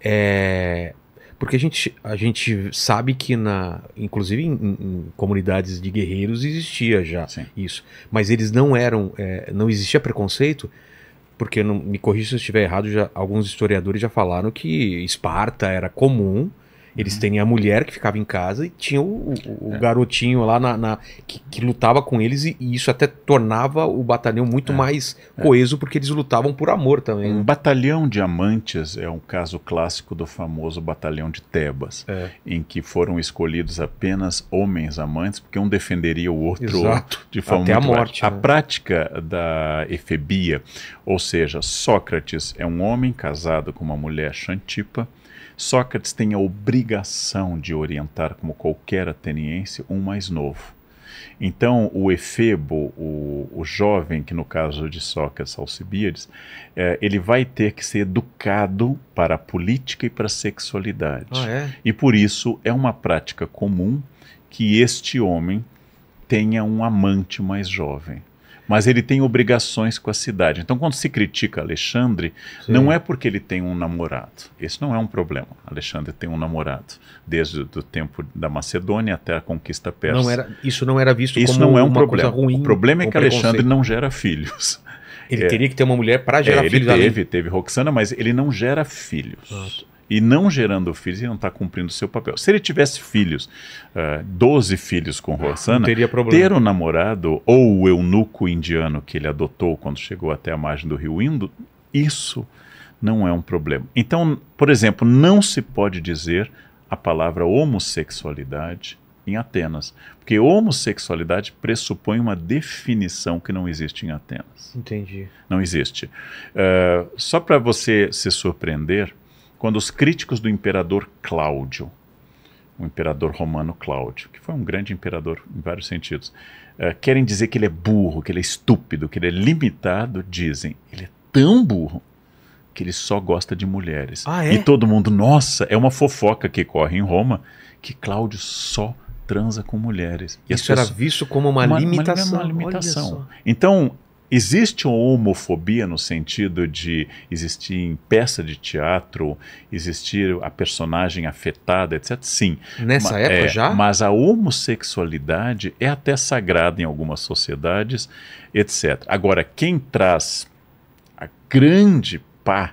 Speaker 1: é, porque a gente, a gente sabe que, na, inclusive em, em comunidades de guerreiros, existia já Sim. isso. Mas eles não eram. É, não existia preconceito, porque, não, me corrija se eu estiver errado, já, alguns historiadores já falaram que Esparta era comum eles uhum. têm a mulher que ficava em casa e tinha o, o, o é. garotinho lá na, na que, que, lutava com eles e, e, isso até tornava o batalhão muito é. mais é. coeso porque eles lutavam por amor também. Um né? batalhão de
Speaker 3: amantes é um caso clássico do famoso batalhão de Tebas, é. em que foram escolhidos apenas homens amantes porque um defenderia o outro, de forma até a morte. Né? A prática da efebia, ou seja, Sócrates é um homem casado com uma mulher Xantipa Sócrates tem a obrigação de orientar, como qualquer ateniense, um mais novo. Então, o efebo, o, o jovem, que no caso de Sócrates, Alcibiades, é, ele vai ter que ser educado para a política e para a sexualidade. Ah, é? E por isso é uma prática comum que este homem tenha um amante mais jovem mas ele tem obrigações com a cidade. Então, quando se critica Alexandre, Sim. não é porque ele tem um namorado. Esse não é um problema. Alexandre tem um namorado desde o tempo da Macedônia até a conquista persa. Não era, isso não era visto isso como não é um problema. Ruim, o problema é que Alexandre não gera filhos. Ele é, teria que ter uma mulher para gerar é, ele filhos. Ele teve, teve Roxana, mas ele não gera filhos. Nossa e não gerando filhos, ele não está cumprindo o seu papel. Se ele tivesse filhos, uh, eh, 12 filhos com ah, teria problema. ter um namorado ou o eunuco indiano que ele adotou quando chegou até a margem do rio Indo, isso não é um problema. Então, por exemplo, não se pode dizer a palavra homossexualidade em Atenas, porque homossexualidade pressupõe uma definição que não existe em Atenas. Entendi. Não existe. Uh, só para você se surpreender, quando os críticos do imperador Cláudio, o imperador romano Cláudio, que foi um grande imperador em vários sentidos, uh, querem dizer que ele é burro, que ele é estúpido, que ele é limitado, dizem, ele é tão burro que ele só gosta de mulheres. Ah, é? E todo mundo, nossa, é uma fofoca que corre em Roma que Cláudio só transa com mulheres. E Isso era visto como uma, uma limitação. Uma limitação. Então, Existe uma homofobia no sentido de existir em peça de teatro, existir a personagem afetada, etc. Sim. Nessa Ma época é, já? Mas a homossexualidade é até sagrada em algumas sociedades, etc. Agora, quem traz a grande pá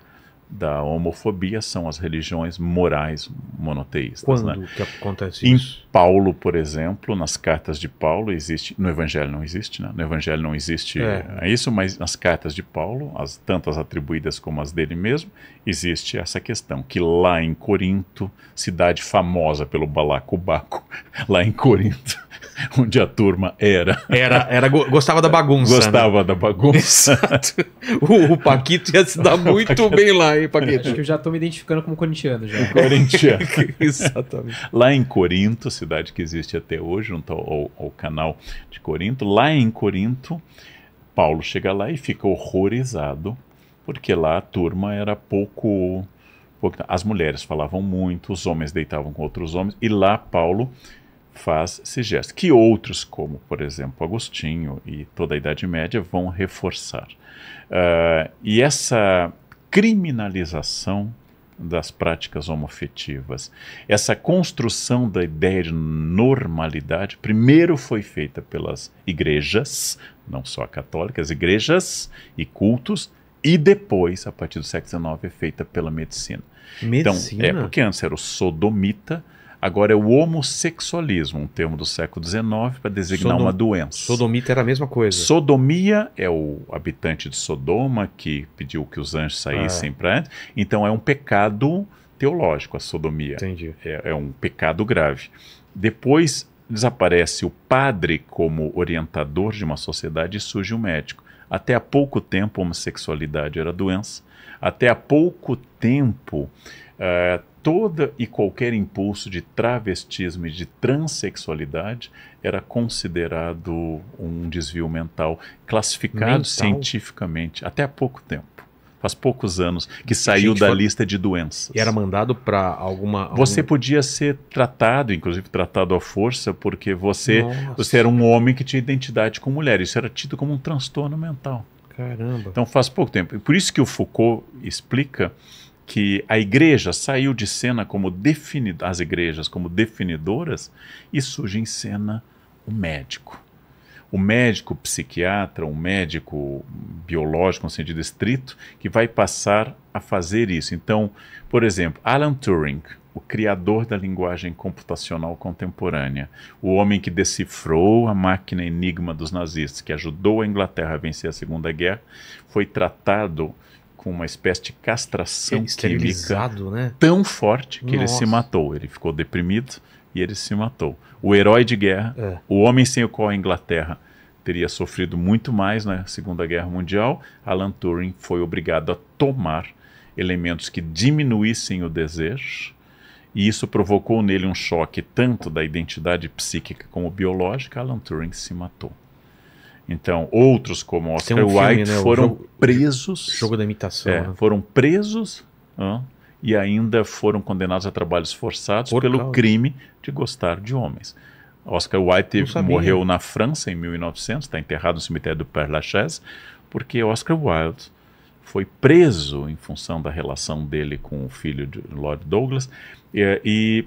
Speaker 3: da homofobia são as religiões morais monoteístas. Quando né? que acontece em isso? Em Paulo, por exemplo, nas cartas de Paulo existe, no Evangelho não existe, né? No Evangelho não existe é. é. isso, mas nas cartas de Paulo, as, tanto as atribuídas como as dele mesmo, existe essa questão que lá em Corinto, cidade famosa pelo balacobaco, *laughs* lá em Corinto *laughs* onde a turma era. Era, era gostava da bagunça. Né? Gostava né? da bagunça. Exato. O, o, Paquito ia se dar *laughs* muito Paquito... bem lá, hein, Paquito? Acho que eu
Speaker 2: já estou me identificando como corintiano já. *laughs* Corintiano. Exatamente.
Speaker 3: Lá em Corinto, cidade que existe até hoje, junto ao, ao canal de Corinto, lá em Corinto, Paulo chega lá e fica horrorizado, porque lá a turma era pouco. pouco as mulheres falavam muito, os homens deitavam com outros homens, e lá Paulo faz esse gesto, que outros, como por exemplo Agostinho e toda a Idade Média, vão reforçar. Uh, e essa criminalização das práticas homofetivas, essa construção da ideia de normalidade, primeiro foi feita pelas igrejas, não só católicas, igrejas e cultos, e depois, a partir do século XIX, é feita pela medicina. Então, medicina. Então, é porque antes era o sodomita, Agora é o homossexualismo, um termo do século XIX para designar Sodom... uma doença.
Speaker 1: Sodomita era a mesma coisa. Sodomia
Speaker 3: é o habitante de Sodoma que pediu que os anjos saíssem ah. para. Então é um pecado teológico a sodomia. Entendi. É, é um pecado grave. Depois desaparece o padre como orientador de uma sociedade e surge o um médico. Até há pouco tempo, a homossexualidade era doença. Até há pouco tempo, Uh, toda e qualquer impulso de travestismo e de transexualidade era considerado um desvio mental, classificado mental? cientificamente até há pouco tempo. Faz poucos anos que saiu da foi... lista de doenças. E era mandado para alguma, Você podia ser tratado, inclusive tratado à força, porque você, você era um homem que tinha identidade com mulher. Isso era tido como um transtorno mental.
Speaker 2: Caramba.
Speaker 3: Então faz pouco tempo. Por isso que o Foucault explica que a igreja saiu de cena como definida, as igrejas como definidoras, e surge em cena o médico. O médico psiquiatra, um médico biológico, no sentido estrito, que vai passar a fazer isso. Então, por exemplo, Alan Turing, o criador da linguagem computacional contemporânea, o homem que decifrou a máquina enigma dos nazistas, que ajudou a Inglaterra a vencer a Segunda Guerra, foi tratado com uma espécie de castração química né? tão forte que Nossa. ele se matou. Ele ficou deprimido e ele se matou. O herói de guerra, é. o homem sem o qual a Inglaterra teria sofrido muito mais na Segunda Guerra Mundial, Alan Turing foi obrigado a tomar elementos que diminuíssem o desejo, e isso provocou nele um choque tanto da identidade psíquica como biológica, Alan Turing se matou. Então, outros como Oscar um né? foram jogo, presos. Jogo da imitação. É, né? Foram presos e ainda foram condenados a trabalhos forçados Por pelo causa. crime de gostar de homens. Oscar Wilde morreu na França em 1900, está enterrado no cemitério do Père Lachaise, porque Oscar Wilde foi preso em função da relação dele com o filho de Lord Douglas e, e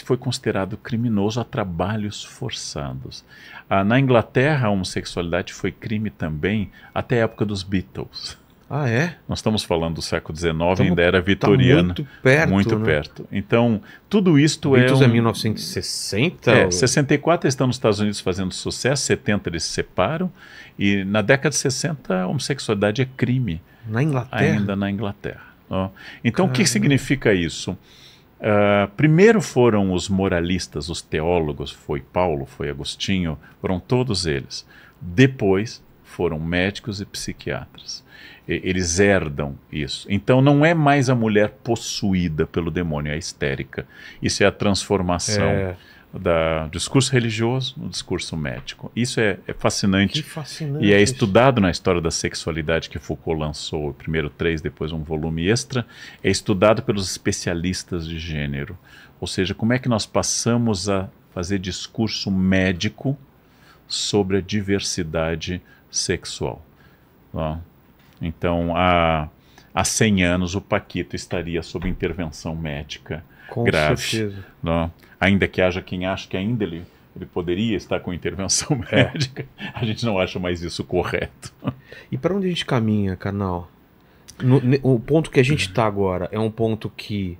Speaker 3: foi considerado criminoso a trabalhos forçados. Ah, na Inglaterra, a homossexualidade foi crime também até a época dos Beatles. Ah, é? Nós estamos falando do século XIX, estamos, ainda era tá vitoriana. Tá muito perto. Muito né? perto. Então, tudo isto Beatles é. Beatles é um... é 1960? É, ou... 64 eles estão nos Estados Unidos fazendo sucesso, 70 eles se separam, e na década de 60 a homossexualidade é crime. Na Inglaterra? Ainda na Inglaterra. Ó. Então, Caramba. o que significa isso? Uh, primeiro foram os moralistas, os teólogos, foi Paulo, foi Agostinho, foram todos eles. Depois foram médicos e psiquiatras. E, eles herdam isso. Então não é mais a mulher possuída pelo demônio, é a histérica. Isso é a transformação. É da discurso religioso no discurso médico. Isso é, é fascinante. fascinante. E é estudado na história da sexualidade que Foucault lançou, primeiro três, depois um volume extra. É estudado pelos especialistas de gênero. Ou seja, como é que nós passamos a fazer discurso médico sobre a diversidade sexual. Então, há, há 100 anos, o Paquito estaria sob intervenção médica Com grave. Certeza ainda que haja quem ache que
Speaker 1: ainda ele, ele poderia estar com
Speaker 3: intervenção
Speaker 1: *laughs* é. médica, a
Speaker 3: gente não acha mais isso correto.
Speaker 1: E para onde a gente caminha, canal? No, o ponto que a gente está agora é um ponto que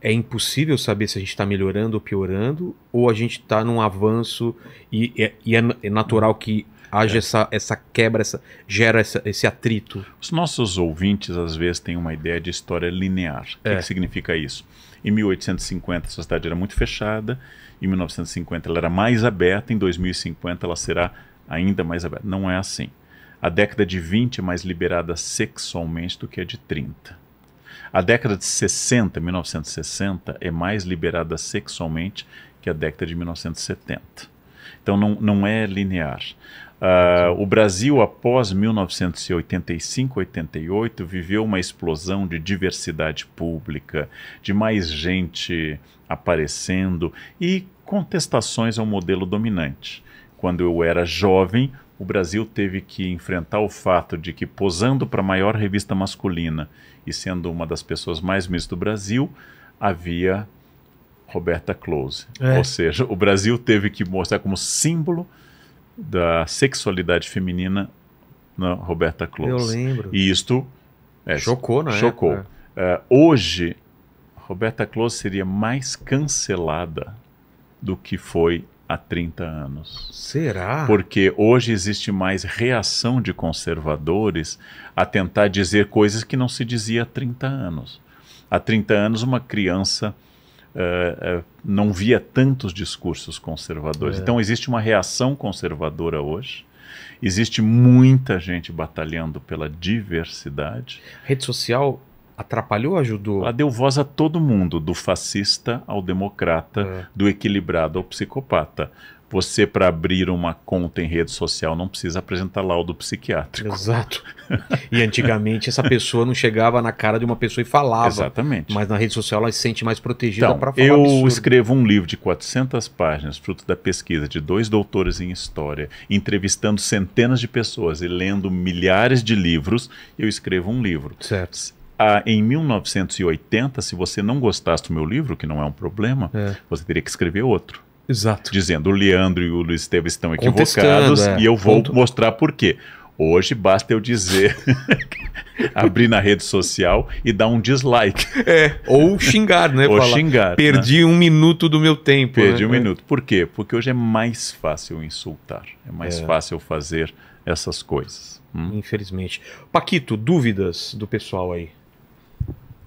Speaker 1: é impossível saber se a gente está melhorando ou piorando, ou a gente está num avanço e, é, e, e, é, é, natural que haja é. essa, essa quebra, essa, gera essa, esse atrito.
Speaker 3: Os nossos ouvintes às vezes têm uma ideia de história linear. É. O que, que significa isso? Em 1850 a sociedade era muito fechada, em 1950 ela era mais aberta, em 2050 ela será ainda mais aberta. Não é assim. A década de 20 é mais liberada sexualmente do que a de 30. A década de 60, 1960, é mais liberada sexualmente que a década de 1970. Então não, não é linear. Uh, o Brasil, após 1985, 88, viveu uma explosão de diversidade pública, de mais gente aparecendo e contestações ao modelo dominante. Quando eu era jovem, o Brasil teve que enfrentar o fato de que, posando para a maior revista masculina e sendo uma das pessoas mais mistas do Brasil, havia Roberta Close. É. Ou seja, o Brasil teve que mostrar como símbolo da sexualidade feminina na Roberta Close. Eu lembro. E isto é, chocou, é? Chocou. Uh, hoje, Roberta Close seria mais cancelada do que foi há 30 anos.
Speaker 1: Será?
Speaker 3: Porque hoje existe mais reação de conservadores a tentar dizer coisas que não se dizia há 30 anos. Há 30 anos, uma criança eh, eh, não via tantos discursos conservadores. É. Então existe uma reação conservadora hoje. Existe muita gente batalhando pela diversidade. Rede social atrapalhou ou ajudou? Ela deu voz a todo mundo, do fascista ao democrata, é. do equilibrado ao psicopata. Você, para abrir uma conta em rede social, não precisa apresentar laudo
Speaker 1: psiquiátrico. Exato. E antigamente essa pessoa não chegava na cara de uma pessoa e falava. Exatamente. Mas na rede social ela se sente mais protegida então, para falar. Eu absurdo.
Speaker 3: escrevo um livro de 400 páginas, fruto da pesquisa de dois doutores em história, entrevistando centenas de pessoas e lendo milhares de livros, eu escrevo um livro. Certo. Ah, em 1980, se você não gostasse do meu livro, que não é um problema, é. você teria que escrever outro. Exato. Dizendo o Leandro e o Luiz Esteves estão equivocados é. e eu vou Ponto. mostrar por quê. Hoje basta eu dizer, *laughs* abrir na rede social e dar um dislike.
Speaker 1: É, ou xingar, né? ou falar, xingar. Perdi né? um minuto do meu tempo. Perdi né? um é. minuto. Por
Speaker 3: quê? Porque hoje é mais fácil insultar, é mais é. fácil fazer essas coisas.
Speaker 1: Hum? Infelizmente. Paquito, dúvidas do pessoal aí?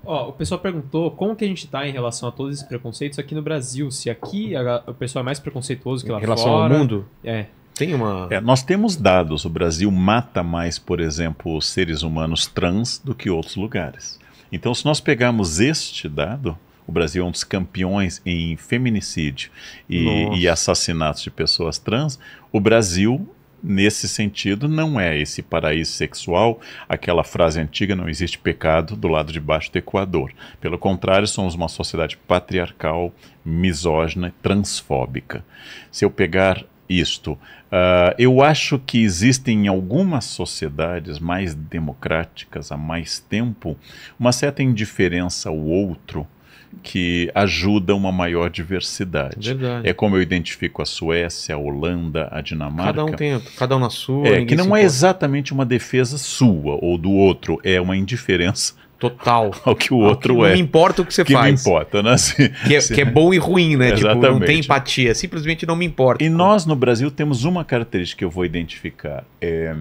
Speaker 2: Ó, o pessoal perguntou como que a gente tá em relação a todos esses preconceitos aqui no Brasil. Se aqui a, o pessoal é mais preconceituoso que lá fora. Em relação fora, ao mundo? É. Tem uma.
Speaker 3: É, nós temos dados. O Brasil mata mais, por exemplo, seres humanos trans do que outros lugares. Então, se nós pegarmos este dado, o Brasil é um dos campeões em feminicídio e, e assassinatos de pessoas trans. O Brasil nesse sentido, não é esse paraíso sexual, aquela frase antiga, não existe pecado do lado de baixo do Equador. Pelo contrário, somos uma sociedade patriarcal, misógina, transfóbica. Se eu pegar isto, uh, eu acho que existem em algumas sociedades mais democráticas há mais tempo uma certa indiferença ao outro que ajuda uma maior diversidade. Verdade. É como eu identifico a Suécia, a Holanda, a Dinamarca. Cada um tem,
Speaker 1: cada um na sua. É, que não é
Speaker 3: exatamente uma defesa sua ou do outro, é uma indiferença total *laughs* ao que o outro que é. Não importa o que você que faz. Que não importa, né? Se, que, é, se... que, é, bom e ruim, né? Exatamente. Tipo, não tem empatia, simplesmente não me importa. E nós no Brasil temos uma característica que eu vou identificar. É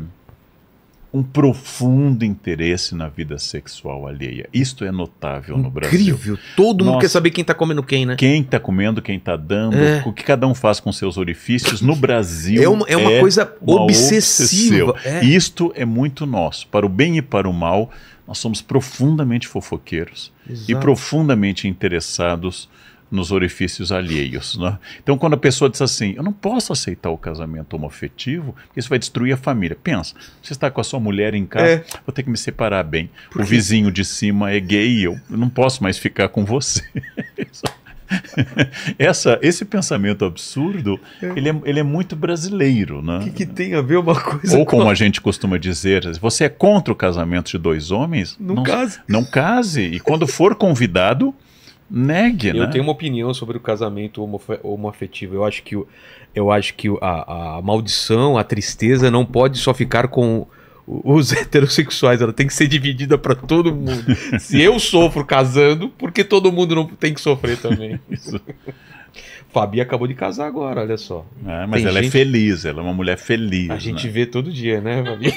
Speaker 3: um profundo interesse na vida sexual alheia. Isto é notável Incrível. no Brasil. Incrível. Todo Nossa, mundo quer saber quem está comendo quem, né? Quem está comendo, quem está dando, é. o que cada um faz com seus orifícios. No Brasil. É uma, é uma é coisa uma obsessiva. É. Isto é muito nosso. Para o bem e para o mal, nós somos profundamente fofoqueiros Exato. e profundamente interessados nos orifícios alheios. Né? Então, quando a pessoa diz assim, eu não posso aceitar o casamento homoafetivo, isso vai destruir a família. Pensa, você está com a sua mulher em casa, é. vou ter que me separar bem. Por o quê? vizinho de cima é gay eu, não posso mais ficar com você. *laughs* Essa, esse pensamento absurdo, é. Ele, é, ele é muito brasileiro, né? O que,
Speaker 1: que, tem a ver uma coisa Ou com... como a
Speaker 3: gente costuma dizer, você é contra o casamento de dois homens? Não, não case. Não case. E quando for
Speaker 1: convidado,
Speaker 3: Negue, eu né? Eu tenho uma
Speaker 1: opinião sobre o casamento homoafetivo. Eu acho que, eu acho que a, a maldição, a tristeza não pode só ficar com os *laughs* heterossexuais, ela tem que ser dividida para todo mundo. *laughs* Se eu sofro casando, porque todo mundo não tem que sofrer também. *laughs* Isso. Fabi acabou de casar agora, olha só. É, mas tem ela é gente... é feliz, ela é uma mulher feliz. A né? gente vê todo dia, né, Fabi?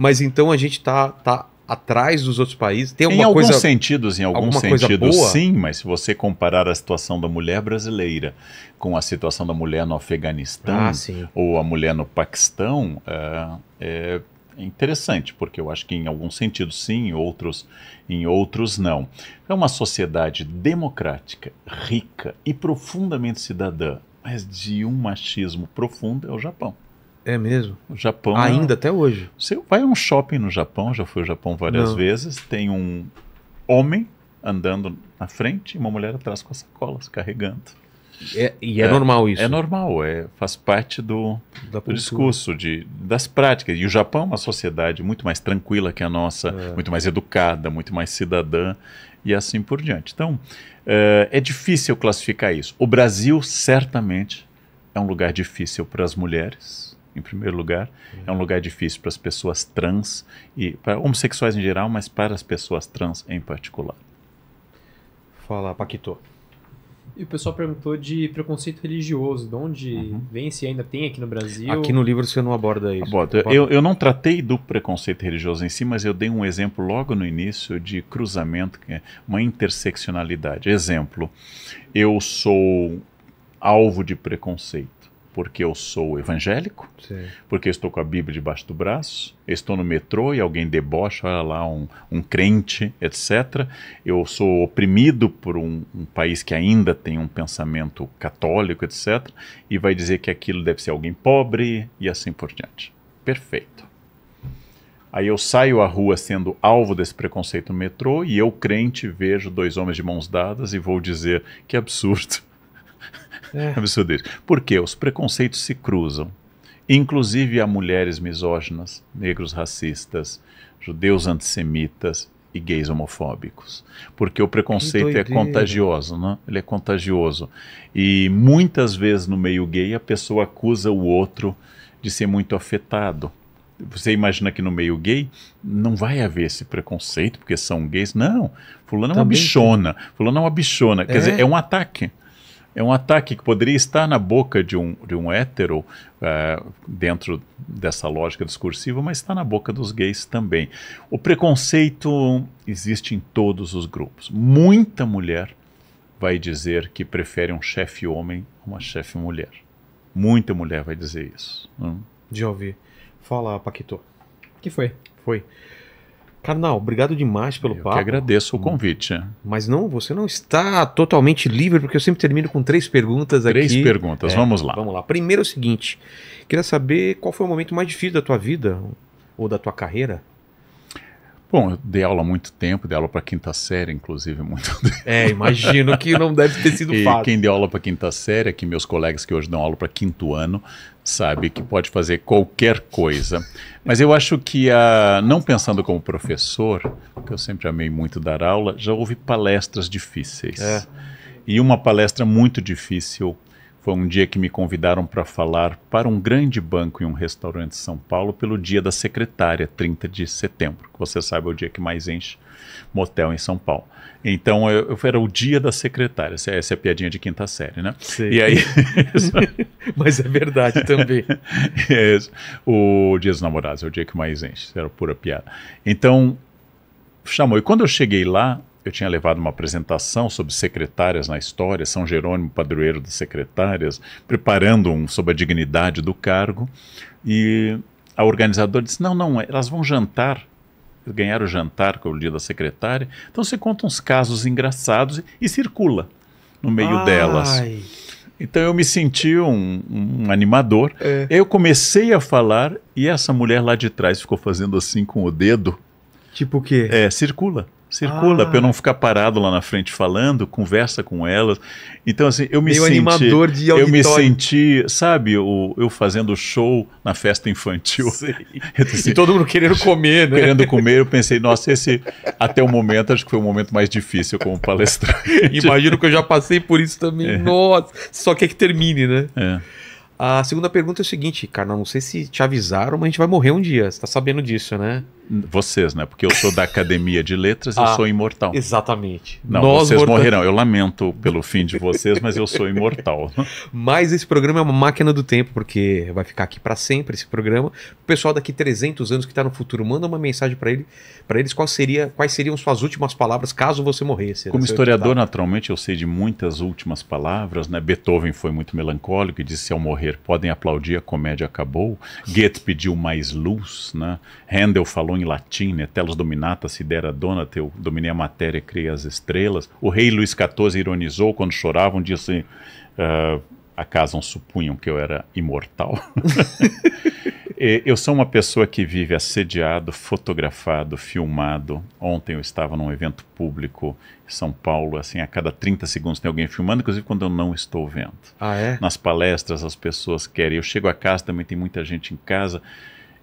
Speaker 1: Mas então a gente está tá atrás dos outros países? Tem alguma em alguns coisa, sentidos, em alguns sentidos sim, mas
Speaker 3: se você comparar a situação da mulher brasileira com a situação da mulher no Afeganistão ah, ou a mulher no Paquistão, é, é interessante, porque eu acho que em alguns sentidos sim, em outros, em outros não. É uma sociedade democrática, rica e profundamente cidadã, mas de um machismo profundo é o Japão. É mesmo? O Japão. É Ainda é... até hoje. Você vai a um shopping no Japão, já fui ao Japão várias Não. vezes, tem um homem andando na frente e uma mulher atrás com as sacolas, carregando. É, e é, é, normal é isso? É normal, é, faz parte do, do discurso, de, das práticas. E o Japão é uma sociedade muito mais tranquila que a nossa, é. muito mais educada, muito mais cidadã e assim por diante. Então, é, é difícil classificar isso. O Brasil certamente é um lugar difícil para as mulheres em primeiro lugar. Uhum. É um lugar difícil para as pessoas trans e para homossexuais em geral, mas para as pessoas trans em particular.
Speaker 1: Fala, Paquito. E o pessoal
Speaker 2: perguntou de preconceito religioso, de onde uhum. vem, se ainda tem aqui no Brasil. Aqui
Speaker 3: no livro você não aborda isso. Aborda. Eu, eu não tratei do preconceito religioso em si, mas eu dei um exemplo logo no início de cruzamento, que é uma interseccionalidade. Exemplo, eu sou alvo de preconceito porque eu sou evangélico, Sim. porque estou com a Bíblia debaixo do braço, estou no metrô e alguém debocha, olha lá, um, um crente, etc. Eu sou oprimido por um, um, país que ainda tem um pensamento católico, etc. E vai dizer que aquilo deve ser alguém pobre e assim por diante. Perfeito. Aí eu saio à rua sendo alvo desse preconceito no metrô e eu, crente, vejo dois homens de mãos dadas e vou dizer que absurdo é. *laughs* Absurdo isso. Porque os preconceitos se cruzam. Inclusive há mulheres misóginas, negros racistas, judeus antissemitas e gays homofóbicos. Porque o preconceito é contagioso, né? Ele é contagioso. E muitas vezes no meio gay a pessoa acusa o outro de ser muito afetado você imagina que no meio gay não vai haver esse preconceito porque são gays. Não, fulano é uma bichona, fulano é uma bichona. Quer é. dizer, é um ataque é um ataque que poderia estar na boca de um, de um hétero, uh, dentro dessa lógica discursiva, mas está na boca dos gays também. O preconceito existe em todos os grupos. Muita mulher vai dizer que prefere um chefe homem a uma chefe mulher. Muita mulher vai dizer isso. Hum? Né?
Speaker 1: Já Fala, Paquito. Que foi? Foi. Carnal, obrigado demais pelo eu papo. Que agradeço o convite. Mas não, você não está totalmente livre, porque eu sempre termino com três perguntas três aqui. Três perguntas, é, vamos lá. Vamos lá. Primeiro é o seguinte: queria saber qual foi o momento mais difícil da tua vida ou da tua carreira?
Speaker 3: Bom, eu dei aula há muito tempo, dei aula para quinta série, inclusive, *laughs* muito tempo. É, imagino que não deve ter sido fácil. quem deu aula para quinta série, que meus colegas que hoje dão aula para quinto ano, sabe que pode fazer qualquer coisa. Mas eu acho que, a, não pensando como professor, que eu sempre amei muito dar aula, já houve palestras difíceis. É. E uma palestra muito difícil foi um dia que me convidaram para falar para um grande banco em um restaurante de São Paulo pelo Dia da Secretária, 30 de setembro. Que você sabe é o dia que mais enche motel em São Paulo. Então eu, eu era o Dia da Secretária. Essa, é, essa é a piadinha de quinta série, né? Sim. E aí, *laughs* mas é verdade também. é *laughs* o Dia dos Namorados é o dia que mais enche. Era pura piada. Então chamou. E quando eu cheguei lá, eu tinha levado uma apresentação sobre secretárias na história, São Jerônimo, padroeiro das secretárias, preparando um sobre a dignidade do cargo. E a organizadora disse: não, não, elas vão jantar. Ganharam o jantar, com o dia da secretária. Então você conta uns casos engraçados e, e circula no meio Ai. delas. Então eu me senti um, um animador. É. Eu comecei a falar e essa mulher lá de trás ficou fazendo assim com o dedo. Tipo o quê? É, circula. Circula, ah. para eu não ficar parado lá na frente falando, conversa com elas. Então, assim, eu me Meio senti. animador de auditório. Eu me senti, sabe, o, eu fazendo show na festa infantil. assim, *laughs* e todo mundo querendo comer, né? Querendo comer, eu pensei, nossa, esse até o
Speaker 1: momento, acho que foi o momento mais difícil
Speaker 3: como palestrante.
Speaker 1: Imagino que eu já passei por isso também. É. Nossa, só quer que termine, né? É. A segunda pergunta é o seguinte, cara, não sei se te avisaram, mas a gente vai morrer um dia. Você tá sabendo disso, né?
Speaker 3: Vocês, né? Porque eu sou da Academia de Letras, ah, eu sou imortal. Exatamente. Não, Nós vocês mortais. morrerão. Eu
Speaker 1: lamento pelo fim de vocês, mas eu sou imortal. *laughs* mas esse programa é uma máquina do tempo, porque vai ficar aqui para sempre esse programa. O pessoal daqui 300 anos que está no futuro, manda uma mensagem para ele, para eles qual seria, quais seriam suas últimas palavras caso você morresse. Né? Como historiador, tá-
Speaker 3: naturalmente, eu sei de muitas últimas palavras, né? Beethoven foi muito melancólico e disse ao morrer, podem aplaudir, a comédia acabou. Goethe pediu mais luz, né? Handel falou em latim, né? Telas dominata, sidera dona teu dominei a matéria, criei as estrelas. O rei Luís XIV ironizou quando choravam, disse, uh, acaso supunham que eu era imortal. *laughs* eu sou uma pessoa que vive assediado, fotografado, filmado. Ontem eu estava num evento público em São Paulo, assim, a cada 30 segundos tem alguém filmando, inclusive quando eu não estou vendo. Ah, é? Nas palestras as pessoas querem. Eu chego a casa, também tem muita gente em casa.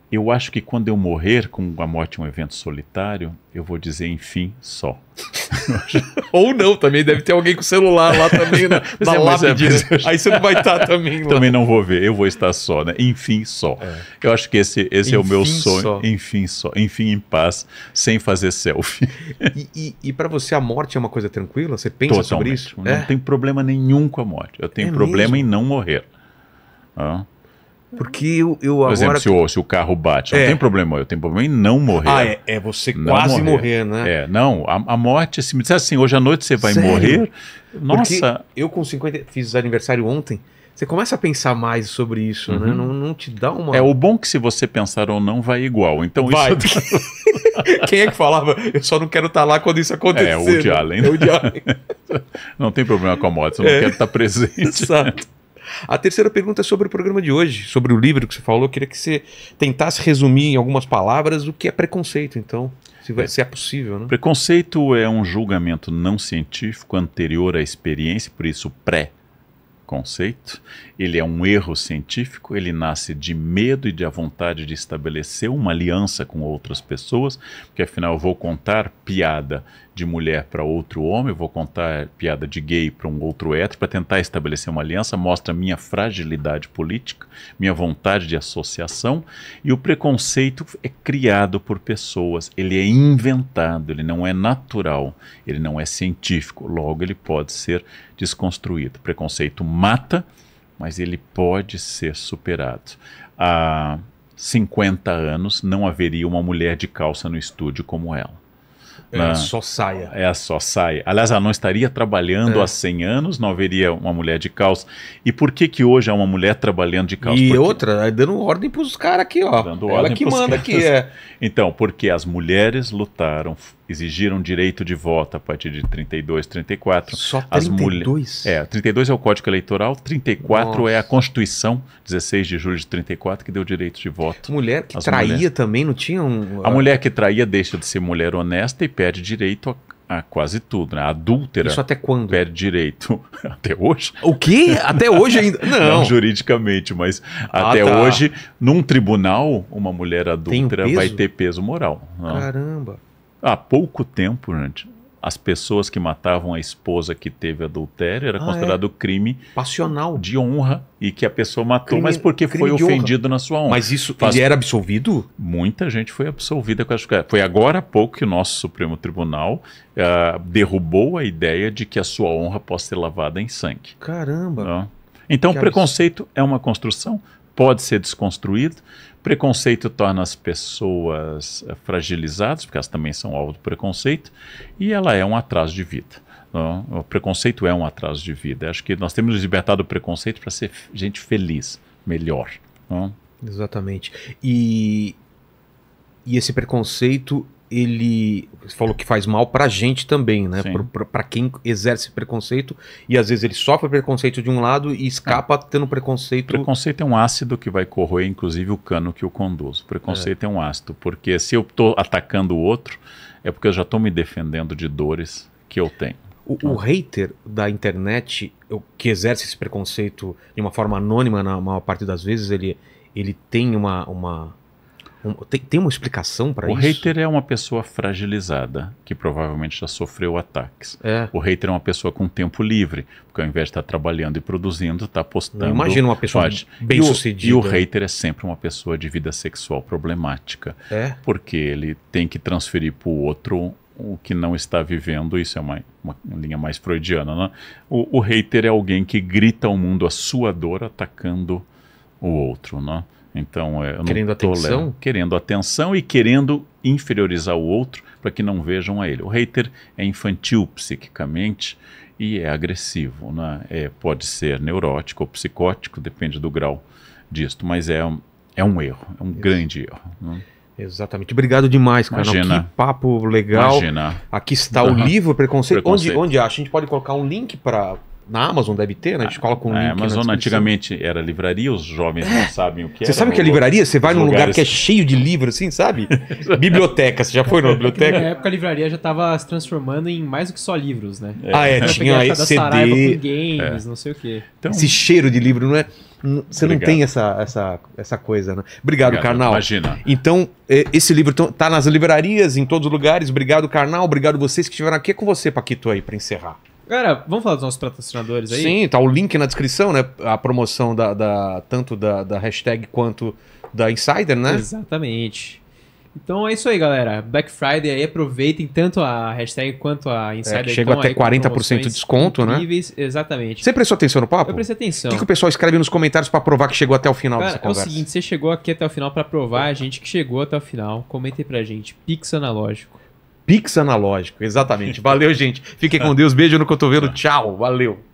Speaker 3: Eu acho que quando eu morrer, com a morte um evento solitário, eu vou dizer, enfim, só.
Speaker 2: *laughs* Ou não, também deve ter alguém com celular lá também, na, né?
Speaker 1: *laughs* na é, é
Speaker 3: lápide. É, aí você não vai estar também lá. Também não vou ver, eu vou estar só, né? Enfim, só. É. Eu acho que esse, esse é o meu sonho. Só. Enfim, só. Enfim, em paz, sem fazer selfie.
Speaker 1: E, e, e para você, a morte é uma coisa tranquila? Você pensa Totalmente. sobre isso? Não é. tem problema nenhum com a morte. Eu tenho é problema
Speaker 3: mesmo? em não morrer. Ah.
Speaker 1: Porque eu, eu agora... Por exemplo, se
Speaker 3: o, se o carro bate, é. não tem problema, eu tenho problema em não morrer. Ah, é, é você quase morrer. morrer. né? É, não, a, a morte, se me disser assim, hoje à noite você vai Sério? morrer, nossa...
Speaker 1: Porque eu com 50, fiz aniversário ontem, você começa a pensar mais sobre isso, né? uhum. né? Não, não te dá uma... É, o bom
Speaker 3: que se você pensar ou não, vai igual, então vai. isso...
Speaker 1: *laughs* Quem é que falava? Eu só não quero estar tá lá quando isso acontecer. É, o Woody né? Allen. É o Woody Allen. *laughs* não tem problema com a morte, eu não é. quero estar tá presente. Né? Exato. A terceira pergunta é sobre o programa de hoje, sobre o livro que você falou. Eu queria que você tentasse resumir em algumas palavras o que é preconceito, então, se, vai, é. se é possível. Né?
Speaker 3: Preconceito é um julgamento não científico anterior à experiência, por isso pré conceito, ele é um erro científico, ele nasce de medo e de a vontade de estabelecer uma aliança com outras pessoas, porque afinal eu vou contar piada de mulher para outro homem, vou contar piada de gay para um outro hétero, para tentar estabelecer uma aliança, mostra minha fragilidade política, minha vontade de associação, e o preconceito é criado por pessoas, ele é inventado, ele não é natural, ele não é científico, logo ele pode ser desconstruído. O preconceito mata, mas ele pode ser superado. Há 50 anos não haveria uma mulher de calça no estúdio como ela é na... a só saia. É a só saia. Aliás, ela não estaria trabalhando é. há 100 anos, não haveria uma mulher de calça. E por que que hoje há uma mulher trabalhando de calça? E porque... outra, dando ordem
Speaker 1: para os caras aqui, ó. Dando ela ordem que manda caras. aqui. É.
Speaker 3: Então, porque as mulheres lutaram exigiram direito de voto a partir de 32, 34. Só 32? As é, 32 é o Código Eleitoral, 34 Nossa. é a Constituição, 16 de julho de 34, que deu direito de voto.
Speaker 1: Mulher que traía mulheres. também, não tinha um... A mulher
Speaker 3: que traía deixa de ser mulher honesta e perde direito a, a quase tudo, né? A adúltera... Isso até quando? Perde direito... *laughs* Até hoje? O quê? Até hoje ainda? *laughs* Não. não juridicamente, mas ah, até tá. hoje, num tribunal, uma mulher adúltera um vai ter peso moral. Não? Caramba há pouco tempo, gente, as pessoas que matavam a esposa que teve adultério era ah, considerado é? crime
Speaker 1: passional de honra
Speaker 3: e que a pessoa matou, crime, mas porque foi ofendido honra. na sua honra. Mas isso Faz... ele era absolvido? Muita gente foi absolvida com essa. Foi agora há pouco que o nosso Supremo Tribunal uh, derrubou a ideia de que a sua honra possa ser lavada em sangue. Caramba. Então, então preconceito é uma construção, pode ser desconstruído, Preconceito torna as pessoas eh, fragilizadas, porque elas também são alvo do preconceito, e ela é um atraso de vida. Não? É? O preconceito é um atraso de vida. Acho que nós temos libertado o preconceito para ser gente feliz, melhor.
Speaker 1: Não? É? Exatamente. E, e esse preconceito ele falou que faz mal pra gente também, né? Para quem exerce preconceito e às vezes ele sofre preconceito de um lado e escapa é. tendo preconceito.
Speaker 3: Preconceito é um ácido que vai corroer inclusive o cano que o conduz. Preconceito é, é um ácido, porque se eu estou atacando o outro, é porque eu já estou me
Speaker 1: defendendo de dores que eu tenho. O, o, então, hater da internet, que exerce esse preconceito de uma forma anônima na maior parte das vezes, ele, ele tem uma, uma um, tem, tem, uma explicação para isso? O
Speaker 3: hater é uma pessoa fragilizada, que provavelmente já sofreu ataques. É. O hater é uma pessoa com tempo livre, porque ao invés de estar tá trabalhando e produzindo, está postando. Imagina uma pessoa faz. bem e sucedida. O, e o hater é sempre uma pessoa de vida sexual problemática. É. Porque ele tem que transferir para o outro o que não está vivendo, isso é uma, uma linha mais freudiana, né? O, o hater é alguém que grita ao mundo a sua dor atacando o outro, né? Então, é, querendo atenção? querendo atenção e querendo inferiorizar o outro para que não vejam a ele. O hater é infantil psiquicamente e é agressivo, né? É, pode ser neurótico ou psicótico, depende do grau disto, mas é, é um erro, é um Isso. grande erro. Né?
Speaker 1: Exatamente. Obrigado demais, cara. Imagina. Que papo legal. Imagina. Aqui está uhum. o livro Preconceito. Preconceito. Onde, onde acha? A gente pode colocar um link para na Amazon deve ter, né? A gente coloca um a link. Né, Amazon
Speaker 3: antigamente era livraria, os jovens é.
Speaker 1: não sabem o que é. Você sabe o que é livraria? Você vai num
Speaker 3: lugar
Speaker 2: que é
Speaker 1: cheio de livros, assim, sabe? *laughs* biblioteca, você já foi numa biblioteca? Na
Speaker 2: época a livraria já estava se transformando em mais do que só livros, né? É. Ah, é, tinha aí CD. com games, é. não sei o quê.
Speaker 1: Então... Esse cheiro de livro, não é? Você não tem essa, essa, essa coisa, né? Obrigado, Obrigado Carnal. Imagina. Então, é, esse livro então, tá nas livrarias, em todos os lugares. Obrigado, Carnal. Obrigado vocês que estiveram aqui é com você, Paquito, aí, para encerrar.
Speaker 2: Galera, vamos falar dos nossos patrocinadores aí?
Speaker 1: Sim, tá o link na descrição, né? A promoção da, da tanto da, da hashtag quanto da Insider, né?
Speaker 2: Exatamente. Então é isso aí, galera. Black Friday aí, aproveitem tanto a hashtag quanto a é, Insider. É, chega até 40% de desconto, né? incríveis. né? Exatamente.
Speaker 1: Você prestou atenção no papo? Eu prestei atenção. O que, que o pessoal escreve nos comentários para provar que chegou até o final Cara, dessa conversa? É o
Speaker 2: seguinte, você chegou aqui até o final para
Speaker 1: provar a gente que chegou até o final. Comentem pra gente. Pix analógico. Pix analógico, exatamente. Valeu, gente. Fiquem com Deus. Beijo no cotovelo. Tchau. Valeu.